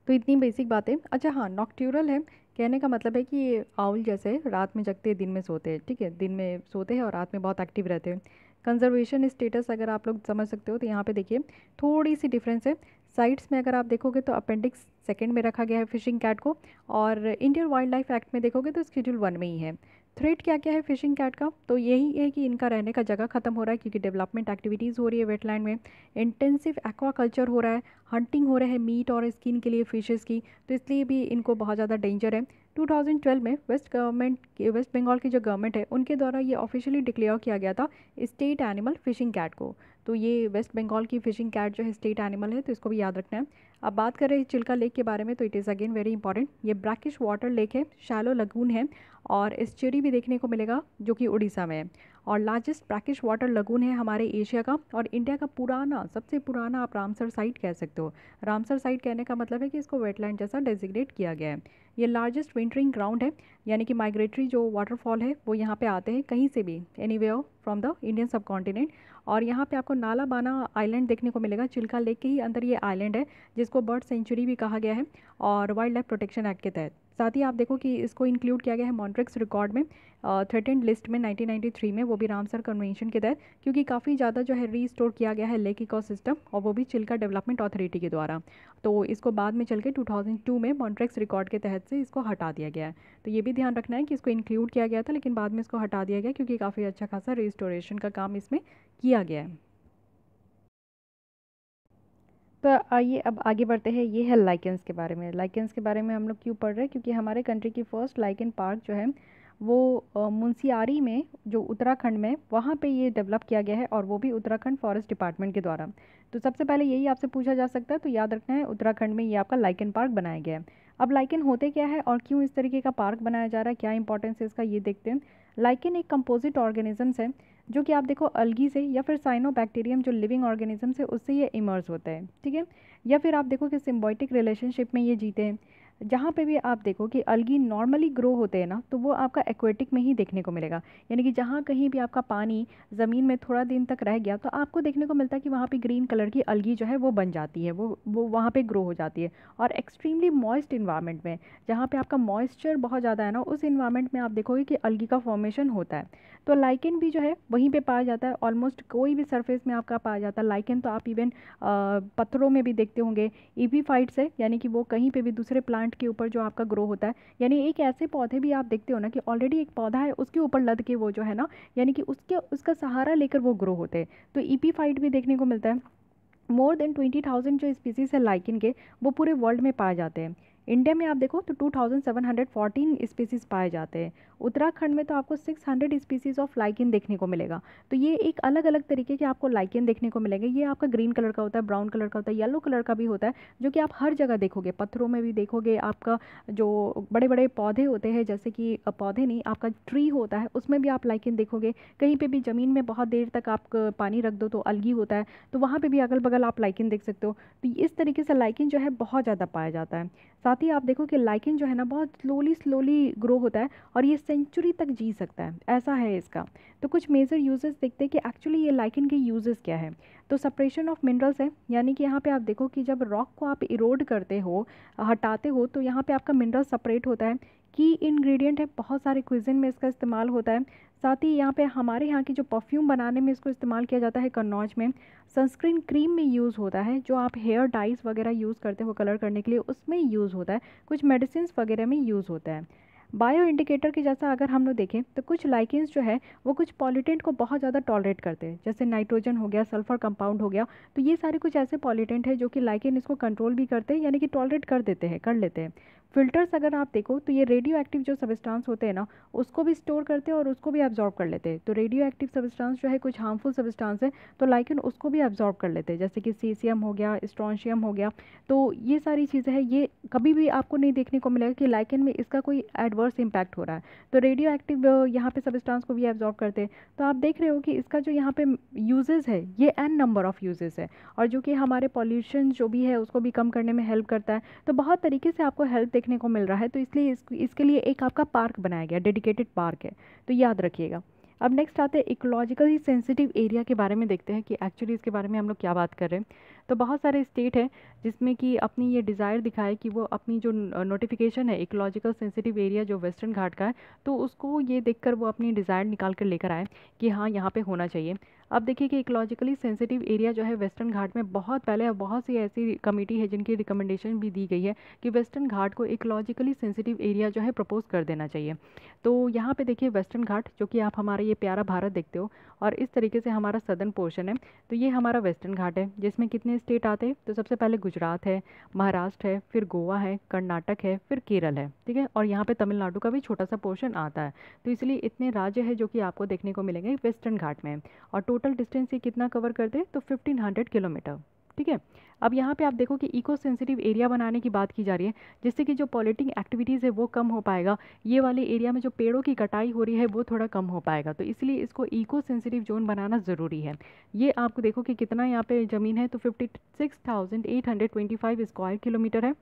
Speaker 1: तो इतनी बेसिक बातें अच्छा हाँ नॉक्ट्यूरल है कहने का मतलब है कि ये आउल जैसे रात में जगते हैं दिन में सोते हैं ठीक है दिन में सोते हैं और रात में बहुत एक्टिव रहते हैं कंजर्वेशन स्टेटस अगर आप लोग समझ सकते हो तो यहाँ पे देखिए थोड़ी सी डिफरेंस है साइट्स में अगर आप देखोगे तो अपेंडिक्स सेकंड में रखा गया है फिशिंग कैट को और इंडियन वाइल्ड लाइफ एक्ट में देखोगे तो स्कीड्यूल वन में ही है थ्रेट क्या क्या है फिशिंग कैट का तो यही है कि इनका रहने का जगह ख़त्म हो रहा है क्योंकि डेवलपमेंट एक्टिविटीज़ हो रही है वेटलैंड में इंटेंसिव एक्वा कल्चर हो रहा है हंटिंग हो रहा है मीट और स्किन के लिए फिशेज़ की तो इसलिए भी इनको बहुत ज़्यादा डेंजर है 2012 में वेस्ट गवर्नमेंट की वेस्ट बंगाल की जो गवर्नमेंट है उनके द्वारा ये ऑफिशियली डिक्लेयर किया गया था स्टेट एनिमल फिशिंग कैट को तो ये वेस्ट बंगाल की फिशिंग कैट जो है स्टेट एनिमल है तो इसको भी याद रखना है अब बात करें चिल्का लेक के बारे में तो it is again very important ये ब्रैकिश वाटर लेक है शैलो लगून है और इस चिड़ी भी देखने को मिलेगा जो कि उड़ीसा में है और लार्जेस्ट ब्रैकिश वाटर लगून है हमारे एशिया का और इंडिया का पुराना सबसे पुराना आप रामसर साइट कह सकते हो रामसर साइट कहने का मतलब है कि इसको वेटलैंड जैसा डेजिग्नेट किया गया है ये लार्जेस्ट विंटरिंग ग्राउंड है यानी कि माइग्रेटरी जो वाटरफॉल है वो यहाँ पे आते हैं कहीं से भी anyway from the Indian subcontinent और यहाँ पे आपको नाला बाना आइलैंड देखने को मिलेगा चिल्का लेक के ही अंदर ये आइलैंड है जिसको बर्ड सेंचुरी भी कहा गया है और वाइल्ड लाइफ प्रोटेक्शन एक्ट के तहत साथ ही आप देखो कि इसको इंक्लूड किया गया है मॉन्ट्रिक्स रिकॉर्ड में थर्टेंड लिस्ट में 1993 में वो भी रामसर कन्वेंशन के तहत क्योंकि काफ़ी ज़्यादा जो है रीस्टोर किया गया है लेक इको सिस्टम और वो भी चिल्का डेवलपमेंट अथॉरिटी के द्वारा तो इसको बाद में चल के टू में मॉन्ट्रेक्स रिकॉर्ड के तहत से इसको हटा दिया गया है तो ये भी ध्यान रखना है कि इसको इंक्लूड किया गया था लेकिन बाद में इसको हटा दिया गया क्योंकि काफ़ी अच्छा खासा रिस्टोरेशन का काम इसमें किया गया है तो आइए अब आगे बढ़ते हैं ये है लाइकेंस के बारे में लाइकेंस के बारे में हम लोग क्यों पढ़ रहे हैं क्योंकि हमारे कंट्री की फ़र्स्ट लाइकन पार्क जो है वो मुंसियारी में जो उत्तराखंड में वहाँ पे ये डेवलप किया गया है और वो भी उत्तराखंड फॉरेस्ट डिपार्टमेंट के द्वारा तो सबसे पहले यही आपसे पूछा जा सकता है तो याद रखना है उत्तराखंड में ये आपका लाइकन पार्क बनाया गया है अब लाइकन होते क्या है और क्यों इस तरीके का पार्क बनाया जा रहा है क्या इंपॉर्टेंस है इसका ये देखते हैं लाइकिन एक कंपोजिट ऑर्गेनिजम्स है जो कि आप देखो अलगी से या फिर साइनोबैक्टीरियम जो लिविंग ऑर्गेनिजम्स है उससे ये इमर्ज होता है ठीक है या फिर आप देखो कि सिम्बॉयटिक रिलेशनशिप में ये जीते हैं जहाँ पे भी आप देखो कि अलगी नॉर्मली ग्रो होते हैं ना तो वो आपका एक्वेटिक में ही देखने को मिलेगा यानी कि जहाँ कहीं भी आपका पानी ज़मीन में थोड़ा दिन तक रह गया तो आपको देखने को मिलता है कि वहाँ पे ग्रीन कलर की अलगी जो है वो बन जाती है वो वो वहाँ पे ग्रो हो जाती है और एक्सट्रीमली मॉइस्ट इन्वायरमेंट में जहाँ पर आपका मॉइस्चर बहुत ज़्यादा है ना उस इन्वायरमेंट में आप देखोगे कि अलगी का फॉर्मेशन होता है तो लाइकिन भी जो है वहीं पर पाया जाता है ऑलमोस्ट कोई भी सर्फेस में आपका पाया जाता है लाइकिन तो आप इवन पत्थरों में भी देखते होंगे ईवी फाइट्स है यानी कि वो कहीं पर भी दूसरे प्लांट प्लांट के ऊपर जो आपका ग्रो होता है यानी एक ऐसे पौधे भी आप देखते हो ना कि ऑलरेडी एक पौधा है उसके ऊपर लद के वो जो है ना यानी कि उसके उसका सहारा लेकर वो ग्रो होते हैं तो ईपी e फाइट भी देखने को मिलता है मोर देन ट्वेंटी थाउजेंड जो स्पीसीज है लाइकिन के वो पूरे वर्ल्ड में पाए जाते हैं इंडिया में आप देखो तो 2714 स्पीसीज पाए जाते हैं उत्तराखंड में तो आपको 600 स्पीसीज ऑफ लाइकिन देखने को मिलेगा तो ये एक अलग अलग तरीके के आपको लाइकिन देखने को मिलेंगे ये आपका ग्रीन कलर का होता है ब्राउन कलर का होता है येलो कलर का भी होता है जो कि आप हर जगह देखोगे पत्थरों में भी देखोगे आपका जो बड़े बड़े पौधे होते हैं जैसे कि पौधे नहीं आपका ट्री होता है उसमें भी आप लाइकिन देखोगे कहीं पर भी ज़मीन में बहुत देर तक आप पानी रख दो तो अलगी होता है तो वहाँ पर भी अगल बगल आप लाइकिन देख सकते हो तो इस तरीके से लाइकिन जो है बहुत ज़्यादा पाया जाता है साथ ही आप देखो कि लाइकिन जो है ना बहुत स्लोली स्लोली ग्रो होता है और ये सेंचुरी तक जी सकता है ऐसा है इसका तो कुछ मेजर यूजेस देखते हैं कि एक्चुअली ये लाइकिन के यूजेस क्या है तो सपरेशन ऑफ मिनरल्स है यानी कि यहाँ पे आप देखो कि जब रॉक को आप इरोड करते हो हटाते हो तो यहाँ पे आपका मिनरल सपरेट होता है की इंग्रेडिएंट है बहुत सारे क्विजिन में इसका इस्तेमाल होता है साथ ही यहाँ पे हमारे यहाँ की जो परफ्यूम बनाने में इसको इस्तेमाल किया जाता है कन्नौज में सनस्क्रीन क्रीम में यूज़ होता है जो आप हेयर डाइज वगैरह यूज़ करते हो कलर करने के लिए उसमें यूज़ होता है कुछ मेडिसिन वगैरह में यूज़ होता है बायो इंडिकेटर के जैसा अगर हम लोग देखें तो कुछ लाइकेंस जो है वो कुछ पॉलिटेंट को बहुत ज़्यादा टॉलरेट करते हैं जैसे नाइट्रोजन हो गया सल्फर कंपाउंड हो गया तो ये सारे कुछ ऐसे पॉलिटेंट है जो कि लाइकिन इसको कंट्रोल भी करते हैं यानी कि टॉलरेट कर देते हैं कर लेते हैं फिल्टर्स अगर आप देखो तो ये रेडियो एक्टिव जो सबस्टांस होते हैं ना उसको भी स्टोर करते हैं और उसको भी एब्जॉर्ब कर लेते हैं तो रेडियो एक्टिव सबस्टांस जो है कुछ हार्मफुल सबस्टांस है तो लाइकिन उसको भी एब्जॉर्ब कर लेते हैं जैसे कि सीसीएम हो गया स्ट्रॉन्शियम हो गया तो ये सारी चीज़ें हैं ये कभी भी आपको नहीं देखने को मिलेगा कि लाइकिन में इसका कोई एडवर्स इम्पैक्ट हो रहा है तो रेडियो एक्टिव यहाँ पर सबस्टांस को भी एब्जॉर्ब करते हैं तो आप देख रहे हो कि इसका जो यहाँ पर यूजेज़ है ये एन नंबर ऑफ़ यूजेज़ है और जो कि हमारे पॉल्यूशन जो भी है उसको भी कम करने में हेल्प करता है तो बहुत तरीके से आपको हेल्प देखने को मिल रहा है तो इसलिए इस, इसके लिए एक आपका पार्क बनाया गया डेडिकेटेड पार्क है तो याद रखिएगा अब नेक्स्ट आते हैं इकोलॉजिकली सेंसिटिव एरिया के बारे में देखते हैं कि एक्चुअली इसके बारे में हम लोग क्या बात कर रहे हैं तो बहुत सारे स्टेट हैं जिसमें कि अपनी ये डिज़ायर दिखाए कि वो अपनी जो नोटिफिकेशन है इकोलॉजिकल सेंसिटिव एरिया जो वेस्टर्न घाट का है तो उसको ये देखकर वो अपनी डिज़ायर निकाल कर लेकर आए कि हाँ यहाँ पर होना चाहिए अब देखिए कि इकोलॉजिकली सेंसिटिव एरिया जो है वेस्टर्न घाट में बहुत पहले बहुत सी ऐसी कमेटी है जिनकी रिकमेंडेशन भी दी गई है कि वेस्टर्न घाट को इकोलॉजिकली सेंसिटिव एरिया जो है प्रपोज कर देना चाहिए तो यहाँ पे देखिए वेस्टर्न घाट जो कि आप हमारा ये प्यारा भारत देखते हो और इस तरीके से हमारा सदर्न पोर्शन है तो ये हमारा वेस्टर्न घाट है जिसमें कितने स्टेट आते हैं तो सबसे पहले गुजरात है महाराष्ट्र है फिर गोवा है कर्नाटक है फिर केरल है ठीक है और यहाँ पर तमिलनाडु का भी छोटा सा पोर्शन आता है तो इसलिए इतने राज्य है जो कि आपको देखने को मिलेंगे वेस्टर्न घाट में और टोटल डिस्टेंस ये कितना कवर कर दे तो 1500 किलोमीटर ठीक है अब यहाँ पे आप देखो कि इको सेंसिटिव एरिया बनाने की बात की जा रही है जिससे कि जो पॉलिटिंग एक्टिविटीज़ है वो कम हो पाएगा ये वाले एरिया में जो पेड़ों की कटाई हो रही है वो थोड़ा कम हो पाएगा तो इसलिए इसको इको सेंसिटिव जोन बनाना ज़रूरी है ये आपको देखो कि कितना यहाँ पे ज़मीन है तो फिफ्टी स्क्वायर किलोमीटर है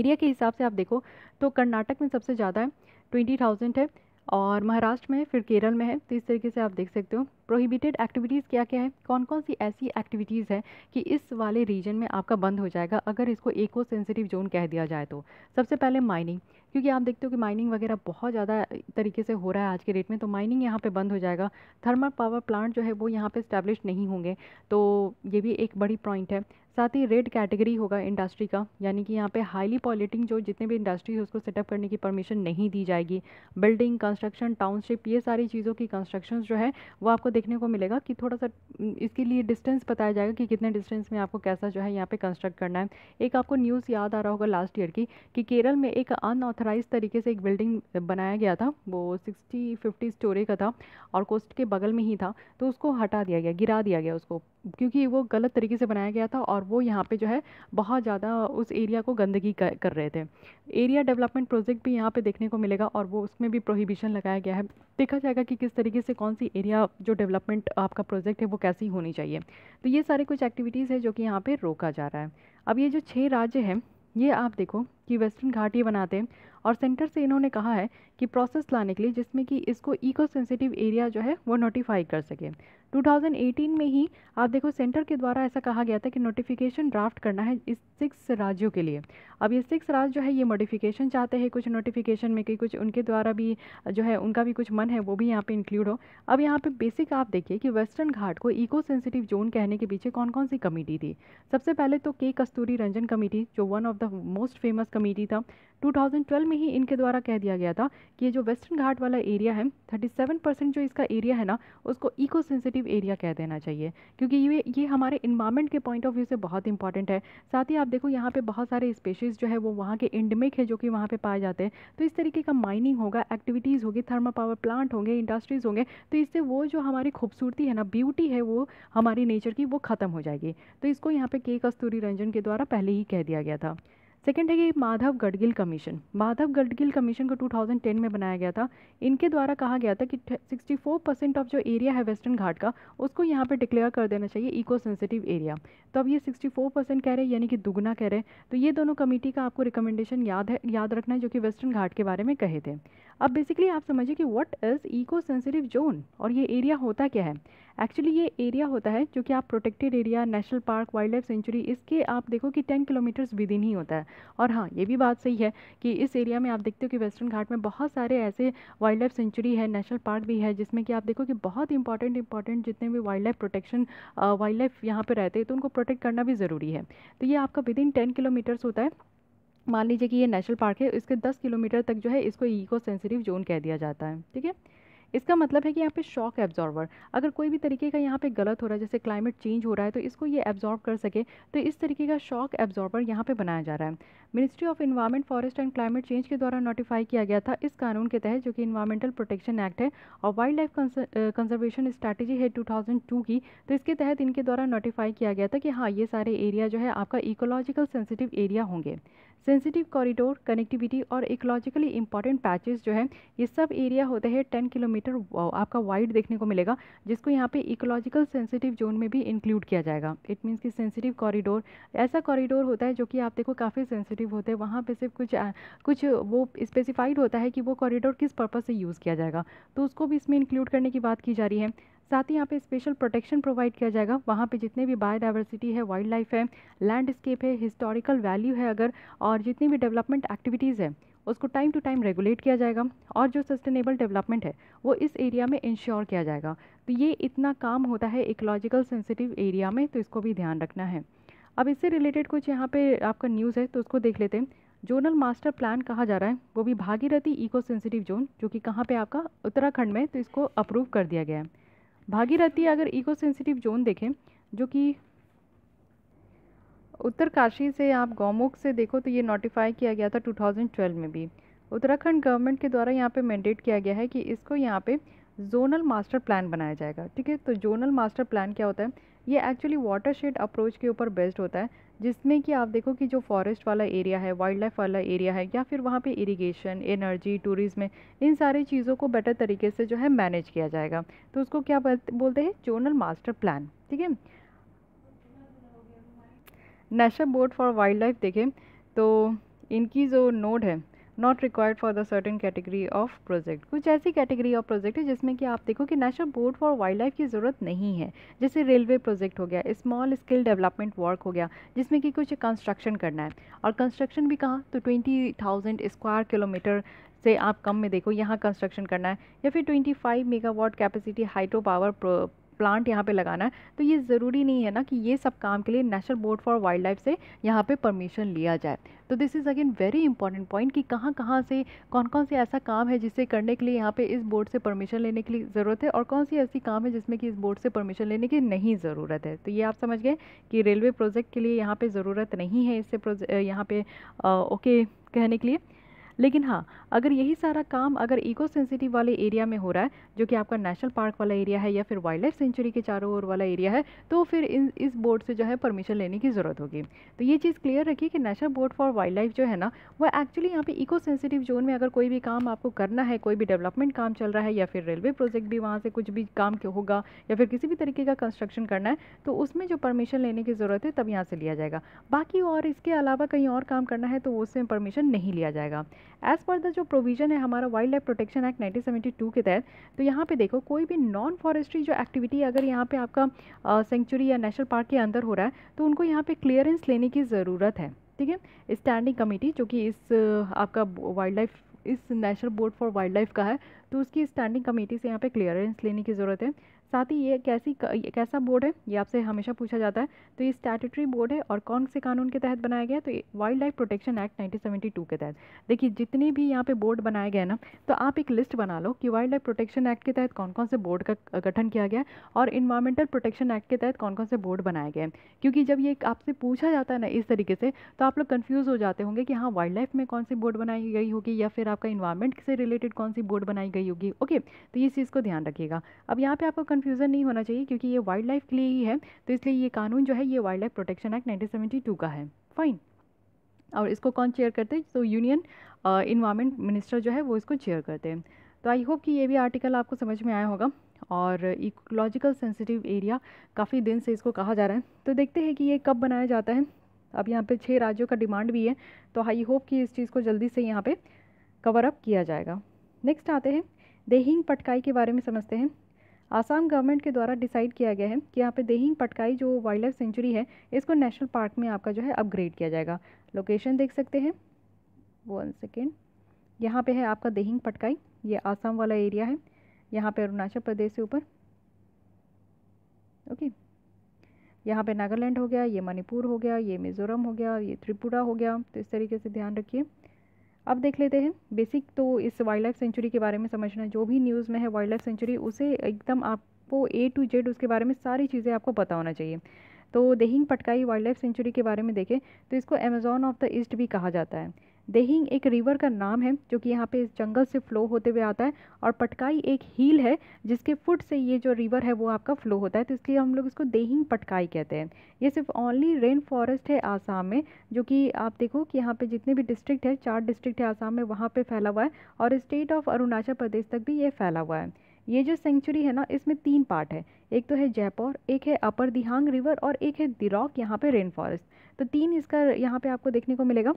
Speaker 1: एरिया के हिसाब से आप देखो तो कर्नाटक में सबसे ज़्यादा है ट्वेंटी है और महाराष्ट्र में फिर केरल में है तो इस तरीके से आप देख सकते हो प्रोहिबिटेड एक्टिविटीज़ क्या क्या है कौन कौन सी ऐसी एक्टिविटीज़ है कि इस वाले रीजन में आपका बंद हो जाएगा अगर इसको एको सेंसिटिव जोन कह दिया जाए तो सबसे पहले माइनिंग क्योंकि आप देखते हो कि माइनिंग वगैरह बहुत ज़्यादा तरीके से हो रहा है आज के डेट में तो माइनिंग यहाँ पे बंद हो जाएगा थर्मल पावर प्लांट जो है वो यहाँ पे इस्टेब्लिश नहीं होंगे तो ये भी एक बड़ी पॉइंट है साथ ही रेड कैटेगरी होगा इंडस्ट्री का यानी कि यहाँ पे हाईली पॉलिटिंग जो जितने भी इंडस्ट्री है उसको सेटअप करने की परमिशन नहीं दी जाएगी बिल्डिंग कंस्ट्रक्शन टाउनशिप ये सारी चीज़ों की कंस्ट्रक्शन जो है वो आपको देखने को मिलेगा कि थोड़ा सा इसके लिए डिस्टेंस बताया जाएगा कि कितने डिस्टेंस में आपको कैसा जो है यहाँ पर कंस्ट्रक्ट करना है एक आपको न्यूज़ याद आ रहा होगा लास्ट ईयर की कि केरल में एक अनऑथराइज तरीके से एक बिल्डिंग बनाया गया था वो सिक्सटी फिफ्टी स्टोरी का था और कोस्ट के बगल में ही था तो उसको हटा दिया गया गिरा दिया गया उसको क्योंकि वो गलत तरीके से बनाया गया था और वो यहाँ पे जो है बहुत ज़्यादा उस एरिया को गंदगी कर, कर रहे थे एरिया डेवलपमेंट प्रोजेक्ट भी यहाँ पे देखने को मिलेगा और वो उसमें भी प्रोहिबिशन लगाया गया है देखा जाएगा कि किस तरीके से कौन सी एरिया जो डेवलपमेंट आपका प्रोजेक्ट है वो कैसी होनी चाहिए तो ये सारे कुछ एक्टिविटीज़ है जो कि यहाँ पर रोका जा रहा है अब ये जो छः राज्य हैं ये आप देखो की वेस्टर्न घाट ही बनाते हैं और सेंटर से इन्होंने कहा है कि प्रोसेस लाने के लिए जिसमें कि इसको इको सेंसिटिव एरिया जो है वो नोटिफाई कर सके 2018 में ही आप देखो सेंटर के द्वारा ऐसा कहा गया था कि नोटिफिकेशन ड्राफ्ट करना है इस सिक्स राज्यों के लिए अब ये सिक्स राज्य जो है ये मॉडिफिकेशन चाहते हैं कुछ नोटिफिकेशन में कि कुछ उनके द्वारा भी जो है उनका भी कुछ मन है वो भी यहाँ पे इंक्लूड हो अब यहाँ पे बेसिक आप देखिए कि वेस्टर्न घाट को इको सेंसिटिव जोन कहने के पीछे कौन कौन सी कमेटी थी सबसे पहले तो के कस्तूरी रंजन कमेटी जो one of the most famous committee था 2012 में ही इनके द्वारा कह दिया गया था कि ये जो वेस्टर्न घाट वाला एरिया है 37 परसेंट जो इसका एरिया है ना उसको इको सेंसिटिव एरिया कह देना चाहिए क्योंकि ये ये हमारे इन्वायरमेंट के पॉइंट ऑफ व्यू से बहुत इंपॉर्टेंट है साथ ही आप देखो यहाँ पे बहुत सारे स्पेशीज़ जो है वो वहाँ के इंडमिक है जो कि वहाँ पर पाए जाते हैं तो इस तरीके का माइनिंग होगा एक्टिविटीज़ होगी थर्मा पावर प्लांट होंगे इंडस्ट्रीज़ होंगे तो इससे वो जो हमारी खूबसूरती है ना ब्यूटी है वो हमारी नेचर की वो ख़त्म हो जाएगी तो इसको यहाँ पर के कस्तूरी रंजन के द्वारा पहले ही कह दिया गया था सेकेंड है कि माधव गडगिल कमीशन माधव गडगिल कमीशन को 2010 में बनाया गया था इनके द्वारा कहा गया था कि 64 परसेंट ऑफ जो एरिया है वेस्टर्न घाट का उसको यहाँ पे डिक्लेयर कर देना चाहिए इको सेंसिटिव एरिया तो अब ये 64 परसेंट कह रहे हैं यानी कि दुगना कह रहे हैं तो ये दोनों कमेटी का आपको रिकमेंडेशन याद है याद रखना है जो कि वेस्टर्न घाट के बारे में कहे थे अब बेसिकली आप समझिए कि what is eco sensitive zone और ये एरिया होता क्या है एक्चुअली ये एरिया होता है जो कि आप protected area national park wild life sanctuary इसके आप देखो कि 10 किलोमीटर्स विद इन ही होता है और हाँ ये भी बात सही है कि इस एरिया में आप देखते हो कि वेस्टर्न घाट में बहुत सारे ऐसे वाइल्ड लाइफ सेंचुरी है नेशनल पार्क भी है जिसमें कि आप देखो कि बहुत इंपॉर्टेंट इंपॉर्टेंट जितने भी wild life protection wild life यहाँ पर रहते हैं तो उनको प्रोटेक्ट करना भी ज़रूरी है तो ये आपका विद इन टेन किलोमीटर्स होता है मान लीजिए कि ये नेशनल पार्क है इसके दस किलोमीटर तक जो है इसको ईको सेंसिटिव जोन कह दिया जाता है ठीक है इसका मतलब है कि यहाँ पे शॉक एब्जॉर्वर अगर कोई भी तरीके का यहाँ पे गलत हो रहा है जैसे क्लाइमेट चेंज हो रहा है तो इसको ये एब्जॉर्व कर सके तो इस तरीके का शॉक एब्जॉर्वर यहाँ पे बनाया जा रहा है ministry of environment forest and climate change के द्वारा नोटिफाई किया गया था इस कानून के तहत जो कि इन्वायरमेंटल प्रोटेक्शन एक्ट है और वाइल्ड लाइफ कंजर्वेशन स्ट्रैटेजी है टू की तो इसके तहत इनके द्वारा नोटिफाई किया गया था कि हाँ ये सारे एरिया जो है आपका इकोलॉजिकल सेंसिटिव एरिया होंगे सेंसिटिव कॉरिडोर कनेक्टिविटी और इकोलॉजिकली इंपॉर्टेंट पैचेस जो है ये सब एरिया होते हैं टेन किलोमीटर आपका वाइड देखने को मिलेगा जिसको यहाँ पे इकोलॉजिकल सेंसिटिव जोन में भी इंक्लूड किया जाएगा इट मीन्स कि सेंसिटिव कॉरिडोर ऐसा कॉरिडोर होता है जो कि आप देखो काफ़ी सेंसिटिव होते हैं वहाँ पर सिर्फ कुछ कुछ वो स्पेसिफाइड होता है कि वो कॉरिडोर किस पर्पज़ से यूज़ किया जाएगा तो उसको भी इसमें इंक्लूड करने की बात की जा रही है साथ ही यहाँ पे स्पेशल प्रोटेक्शन प्रोवाइड किया जाएगा वहाँ पे जितने भी बायोडाइवर्सिटी है वाइल्ड लाइफ है लैंडस्केप है हिस्टोरिकल वैल्यू है अगर और जितनी भी डेवलपमेंट एक्टिविटीज़ है उसको टाइम टू टाइम रेगुलेट किया जाएगा और जो सस्टेनेबल डेवलपमेंट है वो इस एरिया में इंश्योर किया जाएगा तो ये इतना काम होता है इकोलॉजिकल सेंसिटिव एरिया में तो इसको भी ध्यान रखना है अब इससे रिलेटेड कुछ यहाँ पे आपका न्यूज़ है तो उसको देख लेते हैं जोनल मास्टर प्लान कहा जा रहा है वो भी भागीरथी इको सेंसिटिव जोन जो कि कहाँ पे आपका उत्तराखंड में तो इसको अप्रूव कर दिया गया है भागीरथी अगर इको सेंसिटिव जोन देखें जो कि उत्तर काशी से आप गौमुख से देखो तो ये नोटिफाई किया गया था 2012 में भी उत्तराखंड गवर्नमेंट के द्वारा यहाँ पे मैंडेट किया गया है कि इसको यहाँ पे जोनल मास्टर प्लान बनाया जाएगा ठीक है तो जोनल मास्टर प्लान क्या होता है ये एक्चुअली वाटर शेड अप्रोच के ऊपर बेस्ड होता है जिसमें कि आप देखो कि जो फॉरेस्ट वाला एरिया है वाइल्ड लाइफ वाला एरिया है या फिर वहाँ पे इरिगेशन एनर्जी टूरिज्म इन सारी चीज़ों को बेटर तरीके से जो है मैनेज किया जाएगा तो उसको क्या बोलते हैं जोनल मास्टर प्लान ठीक है national board for wild life देखें तो इनकी जो नोड है not required for the certain category of project कुछ ऐसी कैटेगरी ऑफ प्रोजेक्ट है जिसमें कि आप देखो कि national board for wild life की ज़रूरत नहीं है जैसे रेलवे प्रोजेक्ट हो गया स्मॉल स्किल डेवलपमेंट वर्क हो गया जिसमें कि कुछ कंस्ट्रक्शन करना है और कंस्ट्रक्शन भी कहाँ तो ट्वेंटी थाउजेंड स्क्वायर किलोमीटर से आप कम में देखो यहाँ कंस्ट्रक्शन करना है या फिर twenty five megawatt capacity hydro power plant यहाँ पे लगाना है तो ये ज़रूरी नहीं है ना कि ये सब काम के लिए national board for wild life से यहाँ पे परमिशन लिया जाए तो this is again very important point कि कहाँ कहाँ से कौन कौन से ऐसा काम है जिसे करने के लिए यहाँ पे इस बोर्ड से परमिशन लेने के लिए ज़रूरत है और कौन सी ऐसी काम है जिसमें कि इस बोर्ड से परमिशन लेने की नहीं ज़रूरत है तो ये आप समझ गए कि रेलवे प्रोजेक्ट के लिए यहाँ पर ज़रूरत नहीं है इससे यहाँ पे ओके कहने के लिए लेकिन हाँ अगर यही सारा काम अगर इको सेंसिटिव वाले एरिया में हो रहा है जो कि आपका नेशनल पार्क वाला एरिया है या फिर वाइल्ड लाइफ सेंचुरी के चारों ओर वाला एरिया है तो फिर इन इस बोर्ड से जो है परमिशन लेने की ज़रूरत होगी तो ये चीज़ क्लियर रखिए कि national board for wild life जो है ना वो एक्चुअली यहाँ पे इको सेंसिटिव जोन में अगर कोई भी काम आपको करना है कोई भी डेवलपमेंट काम चल रहा है या फिर रेलवे प्रोजेक्ट भी वहाँ से कुछ भी काम होगा या फिर किसी भी तरीके का कंस्ट्रक्शन करना है तो उसमें जो परमिशन लेने की ज़रूरत है तब यहाँ से लिया जाएगा बाकी और इसके अलावा कहीं और काम करना है तो उसमें परमिशन नहीं लिया जाएगा एज़ पर द जो प्रोविज़न है हमारा wild life protection act nineteen seventy two के तहत तो यहाँ पे देखो कोई भी नॉन फॉरेस्ट्री जो एक्टिविटी अगर यहाँ पे आपका सेंचुरी या नेशनल पार्क के अंदर हो रहा है तो उनको यहाँ पे क्लियरेंस लेने की ज़रूरत है ठीक है स्टैंडिंग कमेटी जो कि इस आपका वाइल्ड लाइफ इस national board for wild life का है तो उसकी स्टैंडिंग कमेटी से यहाँ पे क्लियरेंस लेने की ज़रूरत है साथ ही ये कैसी ये कैसा बोर्ड है ये आपसे हमेशा पूछा जाता है तो ये स्टैटूटरी बोर्ड है और कौन से कानून के तहत बनाया गया तो वाइल्ड लाइफ प्रोटेक्शन एक्ट 1972 के तहत देखिए जितने भी यहाँ पे बोर्ड बनाए गए ना तो आप एक लिस्ट बना लो कि वाइल्ड लाइफ प्रोटेक्शन एक्ट के तहत कौन कौन से बोर्ड का गठन किया गया और इन्वायरमेंटल प्रोटेक्शन एक्ट के तहत कौन कौन से बोर्ड बनाए गए क्योंकि जब ये आपसे पूछा जाता है ना इस तरीके से तो आप लोग कन्फ्यूज़ हो जाते होंगे कि हाँ वाइल्ड लाइफ में कौन सी बोर्ड बनाई गई होगी या फिर आपका इन्वायरमेंट से रिलेटेड कौन सी बोर्ड बनाई गई होगी ओके तो इस चीज़ को ध्यान रखिएगा अब यहाँ पर आपको कन्फ्यूज़न नहीं होना चाहिए क्योंकि ये वाइल्ड लाइफ के लिए ही है तो इसलिए ये कानून जो है ये wild life protection act nineteen का है फाइन और इसको कौन चेयर करते हैं तो यूनियन इन्वामेंट मिनिस्टर जो है वो इसको चेयर करते हैं तो आई होप कि ये भी आर्टिकल आपको समझ में आया होगा और इकोलॉजिकल सेंसिटिव एरिया काफ़ी दिन से इसको कहा जा रहा है तो देखते हैं कि ये कब बनाया जाता है अब यहाँ पे छः राज्यों का डिमांड भी है तो आई होप कि इस चीज़ को जल्दी से यहाँ पे कवर अप किया जाएगा नेक्स्ट आते हैं देहिंग पटकाई के बारे में समझते हैं आसाम गवर्नमेंट के द्वारा डिसाइड किया गया है कि यहाँ पे देहिंग पटकाई जो वाइल्ड लाइफ सेंचुरी है इसको नेशनल पार्क में आपका जो है अपग्रेड किया जाएगा लोकेशन देख सकते हैं वन सेकेंड यहाँ पे है आपका देहिंग पटकाई ये आसाम वाला एरिया है यहाँ पे अरुणाचल प्रदेश से ऊपर ओके यहाँ पे नागालैंड हो गया ये मणिपुर हो गया ये मिज़ोरम हो गया ये त्रिपुरा हो गया तो इस तरीके से ध्यान रखिए अब देख लेते हैं बेसिक तो इस वाइल्ड लाइफ सेंचुरी के बारे में समझना जो भी न्यूज़ में है वाइल्ड लाइफ सेंचुरी उसे एकदम आपको ए टू जेड उसके बारे में सारी चीज़ें आपको पता होना चाहिए तो Dehing Patkai wild life sanctuary के बारे में देखें तो इसको अमेज़ोन ऑफ द ईस्ट भी कहा जाता है देहिंग एक रिवर का नाम है जो कि यहाँ पे इस जंगल से फ्लो होते हुए आता है और पटकाई एक हील है जिसके फुट से ये जो रिवर है वो आपका फ्लो होता है तो इसलिए हम लोग इसको देहिंग पटकाई कहते हैं ये सिर्फ ओनली रेन फॉरेस्ट है आसाम में जो कि आप देखो कि यहाँ पे जितने भी डिस्ट्रिक्ट है चार डिस्ट्रिक्ट है आसाम में वहाँ पर फैला हुआ है और स्टेट ऑफ अरुणाचल प्रदेश तक भी ये फैला हुआ है ये जो सेंचुरी है ना इसमें तीन पार्ट है एक तो है जयपुर एक है अपर दिहांग रिवर और एक है दिरौक यहाँ पर रेन फॉरेस्ट तो तीन इसका यहाँ पे आपको देखने को मिलेगा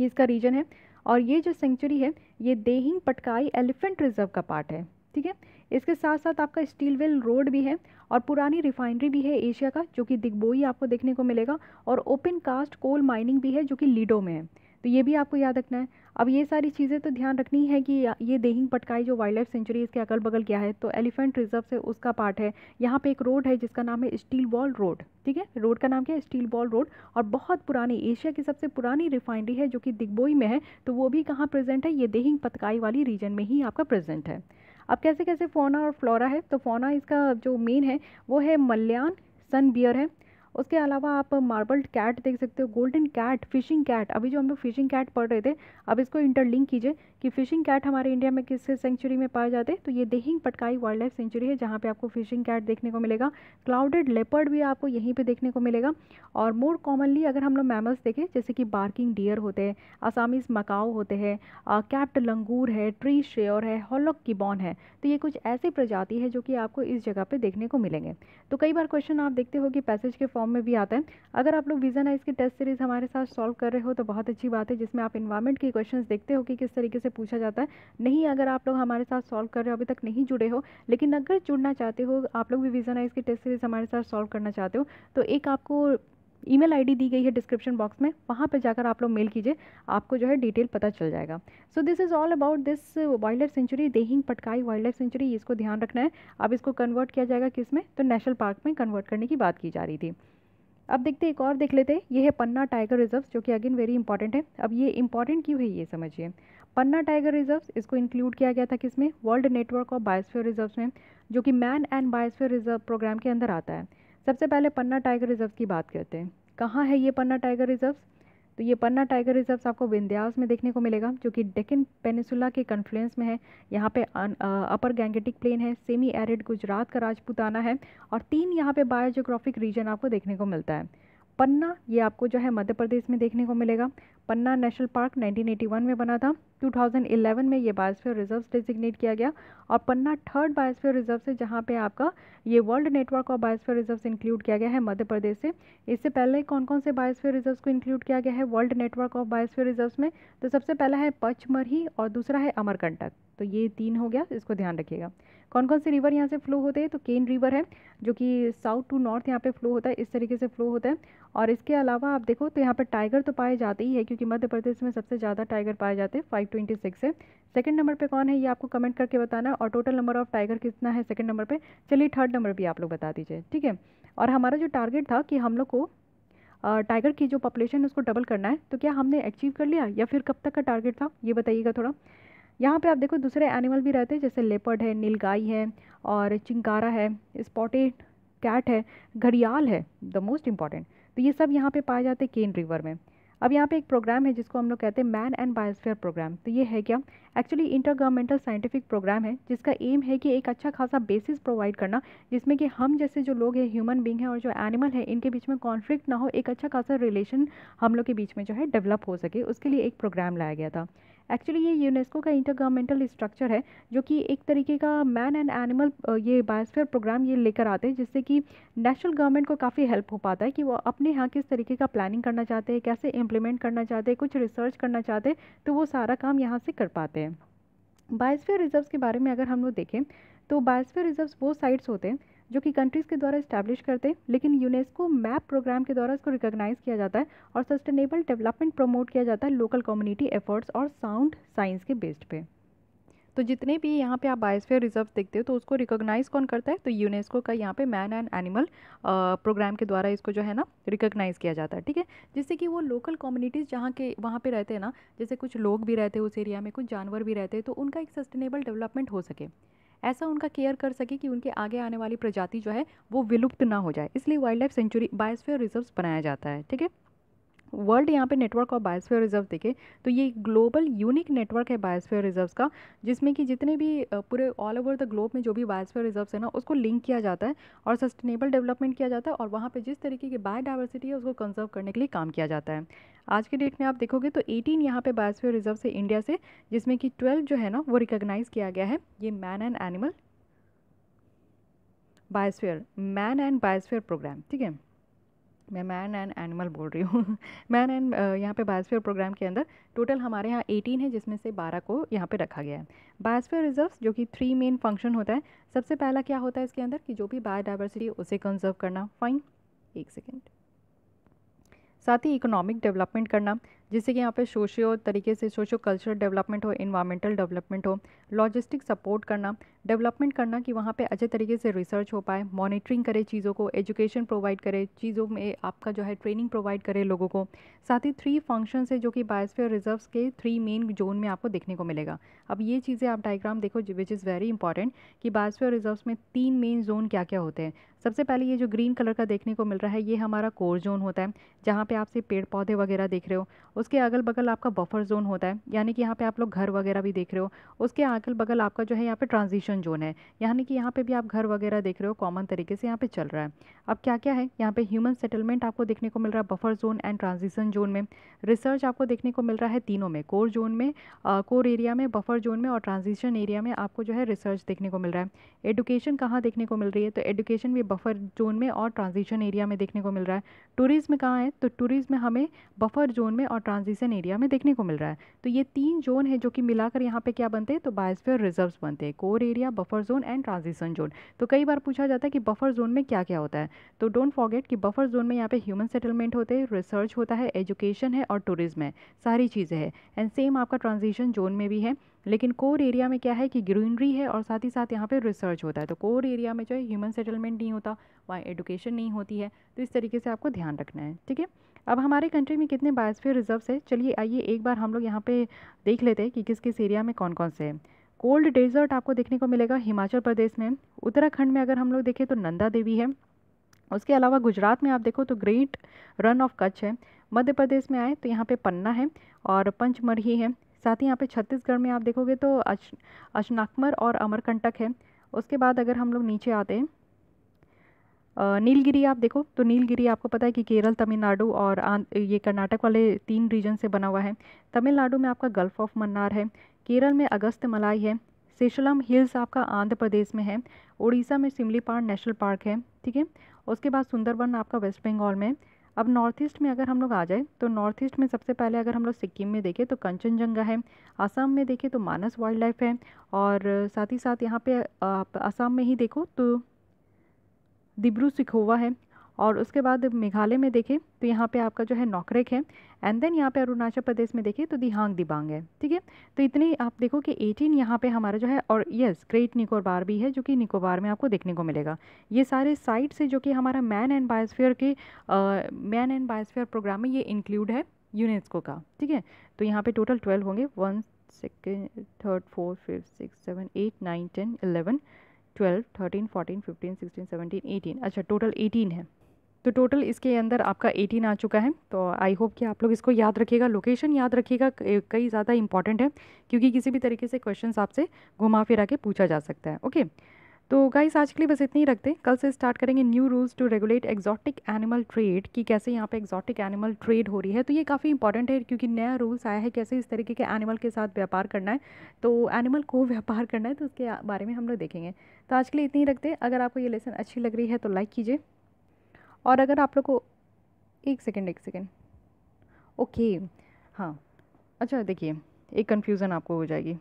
Speaker 1: ये इसका रीजन है और ये जो सेंचुरी है ये देहिंग पटकाई एलिफेंट रिजर्व का पार्ट है ठीक है इसके साथ साथ आपका स्टील वेल रोड भी है और पुरानी रिफाइनरी भी है एशिया का जो कि दिग्बोई आपको देखने को मिलेगा और ओपन कास्ट कोल माइनिंग भी है जो कि लीडो में है तो ये भी आपको याद रखना है अब ये सारी चीज़ें तो ध्यान रखनी है कि ये देहिंग पटकाई जो वाइल्ड लाइफ सेंचुरी इसके अगल बगल क्या है तो एलिफेंट रिजर्व से उसका पार्ट है यहाँ पे एक रोड है जिसका नाम है स्टील बॉल रोड ठीक है रोड का नाम क्या है स्टील बॉल रोड और बहुत पुरानी एशिया की सबसे पुरानी रिफाइनरी है जो कि दिग्बोई में है तो वो भी कहाँ प्रेजेंट है ये देहिंग पटकाई वाली रीजन में ही आपका प्रेजेंट है अब कैसे कैसे फोना और फ्लोरा है तो फोना इसका जो मेन है वो है मल्यान सन बियर है उसके अलावा आप मार्बल्ड कैट देख सकते हो गोल्डन कैट फिशिंग कैट अभी जो हम लोग फिशिंग कैट पढ़ रहे थे अब इसको इंटरलिंक कीजिए कि फिशिंग कैट हमारे इंडिया में किस सेंचुरी में पाए जाते हैं तो ये Dehing Patkai wild life sanctuary है जहाँ पे आपको फिशिंग कैट देखने को मिलेगा क्लाउडेड लेपर्ड भी आपको यहीं पर देखने को मिलेगा और मोर कॉमनली अगर हम लोग मैमल्स देखें जैसे कि बार्किंग डियर होते हैं आसामीज मकाओ होते हैं कैप्ट लंगूर है ट्री श्रेयर है की किबॉन है तो ये कुछ ऐसी प्रजाति है जो कि आपको इस जगह पर देखने को मिलेंगे तो कई बार क्वेश्चन आप देखते हो कि पैसेज के फॉर्म फॉर्म में भी आता है अगर आप लोग विजन आइज की टेस्ट सीरीज़ हमारे साथ सॉल्व कर रहे हो तो बहुत अच्छी बात है जिसमें आप इन्वायरमेंट के क्वेश्चन देखते हो कि किस तरीके से पूछा जाता है नहीं अगर आप लोग हमारे साथ सॉल्व कर रहे हो अभी तक नहीं जुड़े हो लेकिन अगर जुड़ना चाहते हो आप लोग भी विजन आइज की टेस्ट सीरीज़ हमारे साथ सॉल्व करना चाहते हो तो एक आपको ईमेल आईडी दी गई है डिस्क्रिप्शन बॉक्स में वहाँ पर जाकर आप लोग मेल कीजिए आपको जो है डिटेल पता चल जाएगा so this is all about this wild life sanctuary Dehing Patkai wild life sanctuary इसको ध्यान रखना है अब इसको कन्वर्ट किया जाएगा किस में तो नेशनल पार्क में कन्वर्ट करने की बात की जा रही थी अब देखते एक और देख लेते हैं ये है पन्ना टाइगर रिजर्व्स जो कि अगेन वेरी इंपॉर्टेंट है अब ये इंपॉर्टेंट क्यों है ये समझिए पन्ना टाइगर रिजर्व्स इसको इंक्लूड किया गया था किसमें world network of biosphere reserves में जो कि man and biosphere reserve programme के अंदर आता है सबसे पहले पन्ना टाइगर रिजर्व की बात करते हैं कहाँ है ये पन्ना टाइगर रिजर्व्स तो ये पन्ना टाइगर रिजर्व आपको विंध्यास में देखने को मिलेगा जो कि डेकिन पेनिसुला के कन्फ्लुएंस में है यहाँ पे अपर गैंगेटिक प्लेन है सेमी एरिड गुजरात का राजपूताना है और तीन यहाँ पे बायोजोग्राफिक रीजन आपको देखने को मिलता है पन्ना ये आपको जो है मध्य प्रदेश में देखने को मिलेगा पन्ना नेशनल पार्क 1981 में बना था 2011 में ये बायोस्फीयर रिजर्व डिजिग्नेट किया गया और पन्ना थर्ड बायोस्फीयर रिजर्व है जहाँ पे आपका ये world network of biosphere reserve include किया गया है मध्य प्रदेश से इससे पहले कौन कौन से बायोस्फीयर रिजर्व को इंक्लूड किया गया है world network of biosphere reserve में तो सबसे पहला है पचमरही और दूसरा है अमरकंटक तो ये तीन हो गया इसको ध्यान रखिएगा कौन कौन से रिवर यहाँ से फ्लो होते हैं तो केन रिवर है जो कि साउथ टू नॉर्थ यहाँ पे फ्लो होता है इस तरीके से फ्लो होता है और इसके अलावा आप देखो तो यहाँ पे टाइगर तो पाए जाते ही है क्योंकि मध्य प्रदेश में सबसे ज़्यादा टाइगर पाए जाते हैं फाइव ट्वेंटी सिक्स है सेकंड नंबर पे कौन है ये आपको कमेंट करके बताना है और टोटल नंबर ऑफ टाइगर कितना है सेकंड नंबर पे चलिए थर्ड नंबर भी आप लोग बता दीजिए ठीक है और हमारा जो टारगेट था कि हम लोग को टाइगर की जो पॉपुलेशन है उसको डबल करना है तो क्या हमने अचीव कर लिया या फिर कब तक का टारगेट था ये बताइएगा थोड़ा यहाँ पर आप देखो दूसरे एनिमल भी रहते हैं जैसे लेपर्ड है नीलगाई है और चिंकारा है स्पॉटेड कैट है घड़ियाल है द मोस्ट इम्पॉर्टेंट तो ये सब यहाँ पे पाए जाते हैं केन रिवर में अब यहाँ पे एक प्रोग्राम है जिसको हम लोग कहते हैं मैन एंड बायोस्फीयर प्रोग्राम तो ये है क्या actually inter governmental scientific programme है जिसका एम है कि एक अच्छा खासा बेसिस प्रोवाइड करना जिसमें कि हम जैसे जो लोग हैं ह्यूमन बींग हैं और जो एनिमल है इनके बीच में कॉन्फ्लिक्ट ना हो एक अच्छा खासा रिलेशन हम लोग के बीच में जो है डेवलप हो सके उसके लिए एक प्रोग्राम लाया गया था एक्चुअली ये यूनेस्को का गवर्नमेंटल स्ट्रक्चर है जो कि एक तरीके का मैन एंड एनिमल ये बायोस्फीयर प्रोग्राम ये लेकर आते हैं जिससे कि नेशनल गवर्नमेंट को काफ़ी हेल्प हो पाता है कि वो अपने यहाँ किस तरीके का प्लानिंग करना चाहते हैं कैसे इम्प्लीमेंट करना चाहते हैं कुछ रिसर्च करना चाहते हैं तो वो सारा काम यहाँ से कर पाते हैं बायोस्फीयर रिजर्व्स के बारे में अगर हम लोग देखें तो बायोस्फीयर रिजर्व्स वो साइट्स होते हैं जो कि कंट्रीज़ के द्वारा इस्टेब्लिश करते हैं लेकिन यूनेस्को मैप प्रोग्राम के द्वारा इसको रिकोगनाइज किया जाता है और सस्टेनेबल डेवलपमेंट प्रमोट किया जाता है लोकल कम्युनिटी एफर्ट्स और साउंड साइंस के बेस्ड पे तो जितने भी यहाँ पे आप बायोस्फीयर रिजर्व देखते हो तो उसको रिकोगनाइज़ कौन करता है तो यूनेस्को का यहाँ पे मैन एंड एनिमल प्रोग्राम के द्वारा इसको जो है ना रिकोगनाइज़ किया जाता है ठीक है जिससे कि वो लोकल कम्युनिटीज़ जहाँ के वहाँ पर रहते हैं ना जैसे कुछ लोग भी रहते हैं उस एरिया में कुछ जानवर भी रहते हैं तो उनका एक सस्टेनेबल डेवलपमेंट हो सके ऐसा उनका केयर कर सके कि उनके आगे आने वाली प्रजाति जो है वो विलुप्त ना हो जाए इसलिए wild life sanctuary biosphere reserves बनाया जाता है ठीक है वर्ल्ड यहाँ पे नेटवर्क ऑफ बायोस्फीयर रिजर्व देखें तो ये ग्लोबल यूनिक नेटवर्क है बायोस्फीयर रिजर्व्स का जिसमें कि जितने भी पूरे ऑल ओवर द ग्लोब में जो भी बायोस्फीयर रिजर्व्स है ना उसको लिंक किया जाता है और सस्टेनेबल डेवलपमेंट किया जाता है और वहाँ पर जिस तरीके की बायोडाइवर्सिटी है उसको कंजर्व करने के लिए काम किया जाता है आज के डेट में आप देखोगे तो 18 यहाँ पे बायोस्फीयर रिजर्व है इंडिया से जिसमें कि 12 जो है ना वो रिकॉग्नाइज किया गया है ये man and animal biosphere man and biosphere programme ठीक है मैं मैन एंड एनिमल बोल रही हूँ मैन एंड uh, यहाँ पे बायोस्फीयर प्रोग्राम के अंदर टोटल हमारे यहाँ 18 है जिसमें से 12 को यहाँ पे रखा गया है बायोस्फीयर रिजर्व्स जो कि थ्री मेन फंक्शन होता है सबसे पहला क्या होता है इसके अंदर कि जो भी बायोडाइवर्सिटी उसे कंजर्व करना फाइन एक सेकेंड साथ ही इकोनॉमिक डेवलपमेंट करना जिससे कि यहाँ पे सोशियो तरीके से सोशो कल्चरल डेवलपमेंट हो इन्वामेंटल डेवलपमेंट हो लॉजिस्टिक सपोर्ट करना डेवलपमेंट करना कि वहाँ पे अच्छे तरीके से रिसर्च हो पाए मॉनिटरिंग करे चीज़ों को एजुकेशन प्रोवाइड करे चीज़ों में आपका जो है ट्रेनिंग प्रोवाइड करे लोगों को साथ ही थ्री फंक्शन है जो कि बायोस्फीयर रिजर्व्स के थ्री मेन जोन में आपको देखने को मिलेगा अब ये चीज़ें आप डायग्राम देखो विच इज़ वेरी इंपॉर्टेंट कि बायोस्फीयर रिजर्व्स में तीन मेन जोन क्या क्या होते हैं सबसे पहले ये जो ग्रीन कलर का देखने को मिल रहा है ये हमारा कोर जोन होता है जहाँ पे आपसे पेड़ पौधे वगैरह देख रहे हो उसके अगल बगल आपका बफर जोन होता है यानी कि यहाँ पे आप लोग घर वगैरह भी देख रहे हो उसके अगल बगल आपका जो है यहाँ पे ट्रांजिशन कंस्ट्रक्शन जोन है यानी कि यहाँ पे भी आप घर वगैरह देख रहे हो कॉमन तरीके से यहाँ पे चल रहा है अब क्या क्या है यहाँ पे ह्यूमन सेटलमेंट आपको देखने को मिल रहा है buffer zone and transition zone में रिसर्च आपको देखने को मिल रहा है तीनों में कोर जोन में कोर एरिया में बफर जोन में और ट्रांजिशन एरिया में आपको जो है रिसर्च देखने को मिल रहा है एडुकेशन कहाँ देखने को मिल रही है तो एडुकेशन भी बफर जोन में और ट्रांजिशन एरिया में देखने को मिल रहा है टूरिज़्म कहाँ है तो टूरिज़्म हमें बफर जोन में और ट्रांजिशन एरिया में देखने को मिल रहा है तो ये तीन जोन है जो कि मिलाकर यहाँ पे क्या बनते हैं तो बायोस्फीयर रिजर्व्स बनते हैं core area area buffer zone and transition zone तो कई बार पूछा जाता है कि बफर जोन में क्या क्या होता है तो डोंट फॉरगेट कि बफर जोन में यहाँ पे ह्यूमन सेटलमेंट होते हैं रिसर्च होता है एजुकेशन है और टूरिज्म है सारी चीज़ें हैं एंड सेम आपका ट्रांजिशन जोन में भी है लेकिन कोर एरिया में क्या है कि ग्रीनरी है और साथ ही साथ यहाँ पे रिसर्च होता है तो कोर एरिया में जो है ह्यूमन सेटलमेंट नहीं होता वहाँ एडुकेशन नहीं होती है तो इस तरीके से आपको ध्यान रखना है ठीक है अब हमारे कंट्री में कितने बायोस्फीयर रिजर्व्स है चलिए आइए एक बार हम लोग यहाँ पे देख लेते हैं कि किस किस एरिया में कौन कौन से हैं कोल्ड डेजर्ट आपको देखने को मिलेगा हिमाचल प्रदेश में उत्तराखंड में अगर हम लोग देखें तो नंदा देवी है उसके अलावा गुजरात में आप देखो तो ग्रेट रन ऑफ कच्छ है मध्य प्रदेश में आए तो यहाँ पे पन्ना है और पंचमढ़ी है साथ ही यहाँ पे छत्तीसगढ़ में आप देखोगे तो अच अचनाकमर और अमरकंटक है उसके बाद अगर हम लोग नीचे आते हैं नीलगिरी आप देखो तो नीलगिरी आपको पता है कि केरल तमिलनाडु और ये कर्नाटक वाले तीन रीजन से बना हुआ है तमिलनाडु में आपका गल्फ ऑफ मन्नार है केरल में अगस्त मलाई है सेशलम हिल्स आपका आंध्र प्रदेश में है उड़ीसा में सिमलीपाड़ नेशनल पार्क है ठीक है उसके बाद सुंदरबन आपका वेस्ट बंगाल में अब नॉर्थ ईस्ट में अगर हम लोग आ जाए तो नॉर्थ ईस्ट में सबसे पहले अगर हम लोग सिक्किम में देखें तो कंचनजंगा है आसाम में देखें तो मानस वाइल्ड लाइफ है और साथ ही साथ यहाँ पे आप आसाम में ही देखो तो दिब्रू सिखोवा है और उसके बाद मेघालय में देखें तो यहाँ पे आपका जो है नौकरेक है एंड देन यहाँ पे अरुणाचल प्रदेश में देखें तो दिहांग दिबांग है ठीक है तो इतने आप देखो कि 18 यहाँ पे हमारा जो है और यस ग्रेट निकोबार भी है जो कि निकोबार में आपको देखने को मिलेगा ये सारे साइट्स है जो कि हमारा मैन एंड बायोस्फेयर के मैन एंड बायोस्फेयर प्रोग्राम में ये इंक्लूड है यूनेस्को का ठीक है तो यहाँ पर टोटल ट्वेल्व होंगे one second third fourth fifth six seven eight nine ten eleven twelve thirteen fourteen fifteen sixteen seventeen eighteen अच्छा टोटल एटीन है तो टोटल इसके अंदर आपका 18 आ चुका है तो आई होप कि आप लोग इसको याद रखिएगा लोकेशन याद रखिएगा कई ज़्यादा इंपॉर्टेंट है क्योंकि किसी भी तरीके से क्वेश्चन आपसे घुमा फिरा के पूछा जा सकता है ओके तो गाइस आज के लिए बस इतने ही रखते हैं कल से स्टार्ट करेंगे new rules to regulate exotic animal trade कि कैसे यहाँ पे एक्जॉटिक एनिमल ट्रेड हो रही है तो ये काफ़ी इंपॉर्टेंट है क्योंकि नया रूल्स आया है कैसे इस तरीके के एनिमल के साथ व्यापार करना है तो एनिमल को व्यापार करना है तो उसके बारे में हम लोग देखेंगे तो आज के लिए इतनी ही रखते हैं अगर आपको ये लेसन अच्छी लग रही है तो लाइक कीजिए और अगर आप लोग को एक सेकेंड एक सेकेंड ओके हाँ अच्छा देखिए एक कन्फ्यूज़न आपको हो जाएगी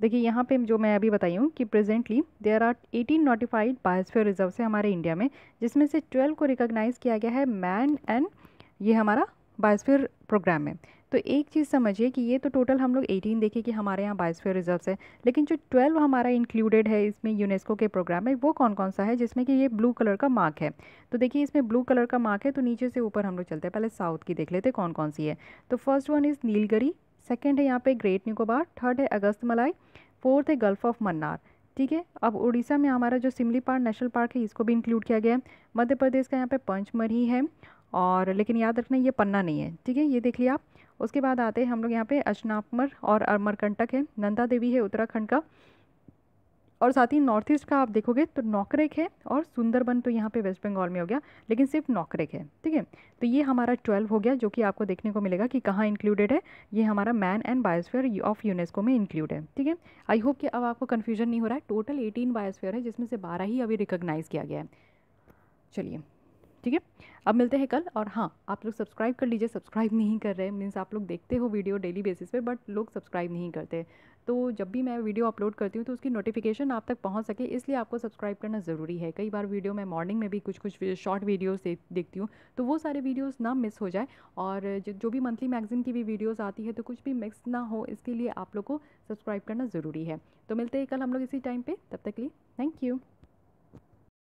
Speaker 1: देखिए यहाँ पे जो मैं अभी बताई हूँ कि presently there are 18 notified biosphere reserve है हमारे इंडिया में जिसमें से 12 को रिकॉग्नाइज किया गया है मैन एंड ये हमारा बायोस्फीयर प्रोग्राम है तो एक चीज़ समझिए कि ये तो टोटल हम लोग 18 देखे कि हमारे यहाँ बायोस्फीयर रिजर्व्स है लेकिन जो 12 हमारा इंक्लूडेड है इसमें यूनेस्को के प्रोग्राम में वो कौन कौन सा है जिसमें कि ये ब्लू कलर का मार्क है तो देखिए इसमें ब्लू कलर का मार्क है तो नीचे से ऊपर हम लोग चलते हैं पहले साउथ की देख लेते कौन कौन सी है तो first one is Nilgiri second है यहाँ पर ग्रेट निकोबार थर्ड है अगस्त मलाई फोर्थ है गल्फ ऑफ मन्नार ठीक है अब उड़ीसा में हमारा जो सिमली पार्क नेशनल पार्क है इसको भी इंक्लूड किया गया है मध्य प्रदेश का यहाँ पर पंचमढ़ी है और लेकिन याद रखना ये पन्ना नहीं है ठीक है ये देख लिया आप उसके बाद आते हैं हम लोग यहाँ पे अजनाकमर और अमरकंटक है नंदा देवी है उत्तराखंड का और साथ ही नॉर्थ ईस्ट का आप देखोगे तो नौकरेक है और सुंदरबन तो यहाँ पे वेस्ट बंगाल में हो गया लेकिन सिर्फ नौकरेक है ठीक है तो ये हमारा ट्वेल्व हो गया जो कि आपको देखने को मिलेगा कि कहाँ इंक्लूडेड है ये हमारा man and biosphere of UNESCO में इंक्लूड है ठीक है आई होप कि अब आपको कन्फ्यूजन नहीं हो रहा है टोटल एटीन बायोस्फेयर है जिसमें से बारह ही अभी रिकोगनाइज़ किया गया है चलिए ठीक है अब मिलते हैं कल और हाँ आप लोग सब्सक्राइब कर लीजिए सब्सक्राइब नहीं कर रहे मीन्स आप लोग देखते हो वीडियो डेली बेसिस पे बट लोग सब्सक्राइब नहीं करते तो जब भी मैं वीडियो अपलोड करती हूँ तो उसकी नोटिफिकेशन आप तक पहुँच सके इसलिए आपको सब्सक्राइब करना ज़रूरी है कई बार वीडियो मैं मॉर्निंग में भी कुछ कुछ शॉर्ट वीडियोस दे, देखती हूँ तो वो सारे वीडियोज़ ना मिस हो जाए और जो भी मंथली मैगजीन की भी वीडियोज़ आती है तो कुछ भी मिस ना हो इसके लिए आप लोग को सब्सक्राइब करना ज़रूरी है तो मिलते हैं कल हम लोग इसी टाइम पर तब तक लिए थैंक यू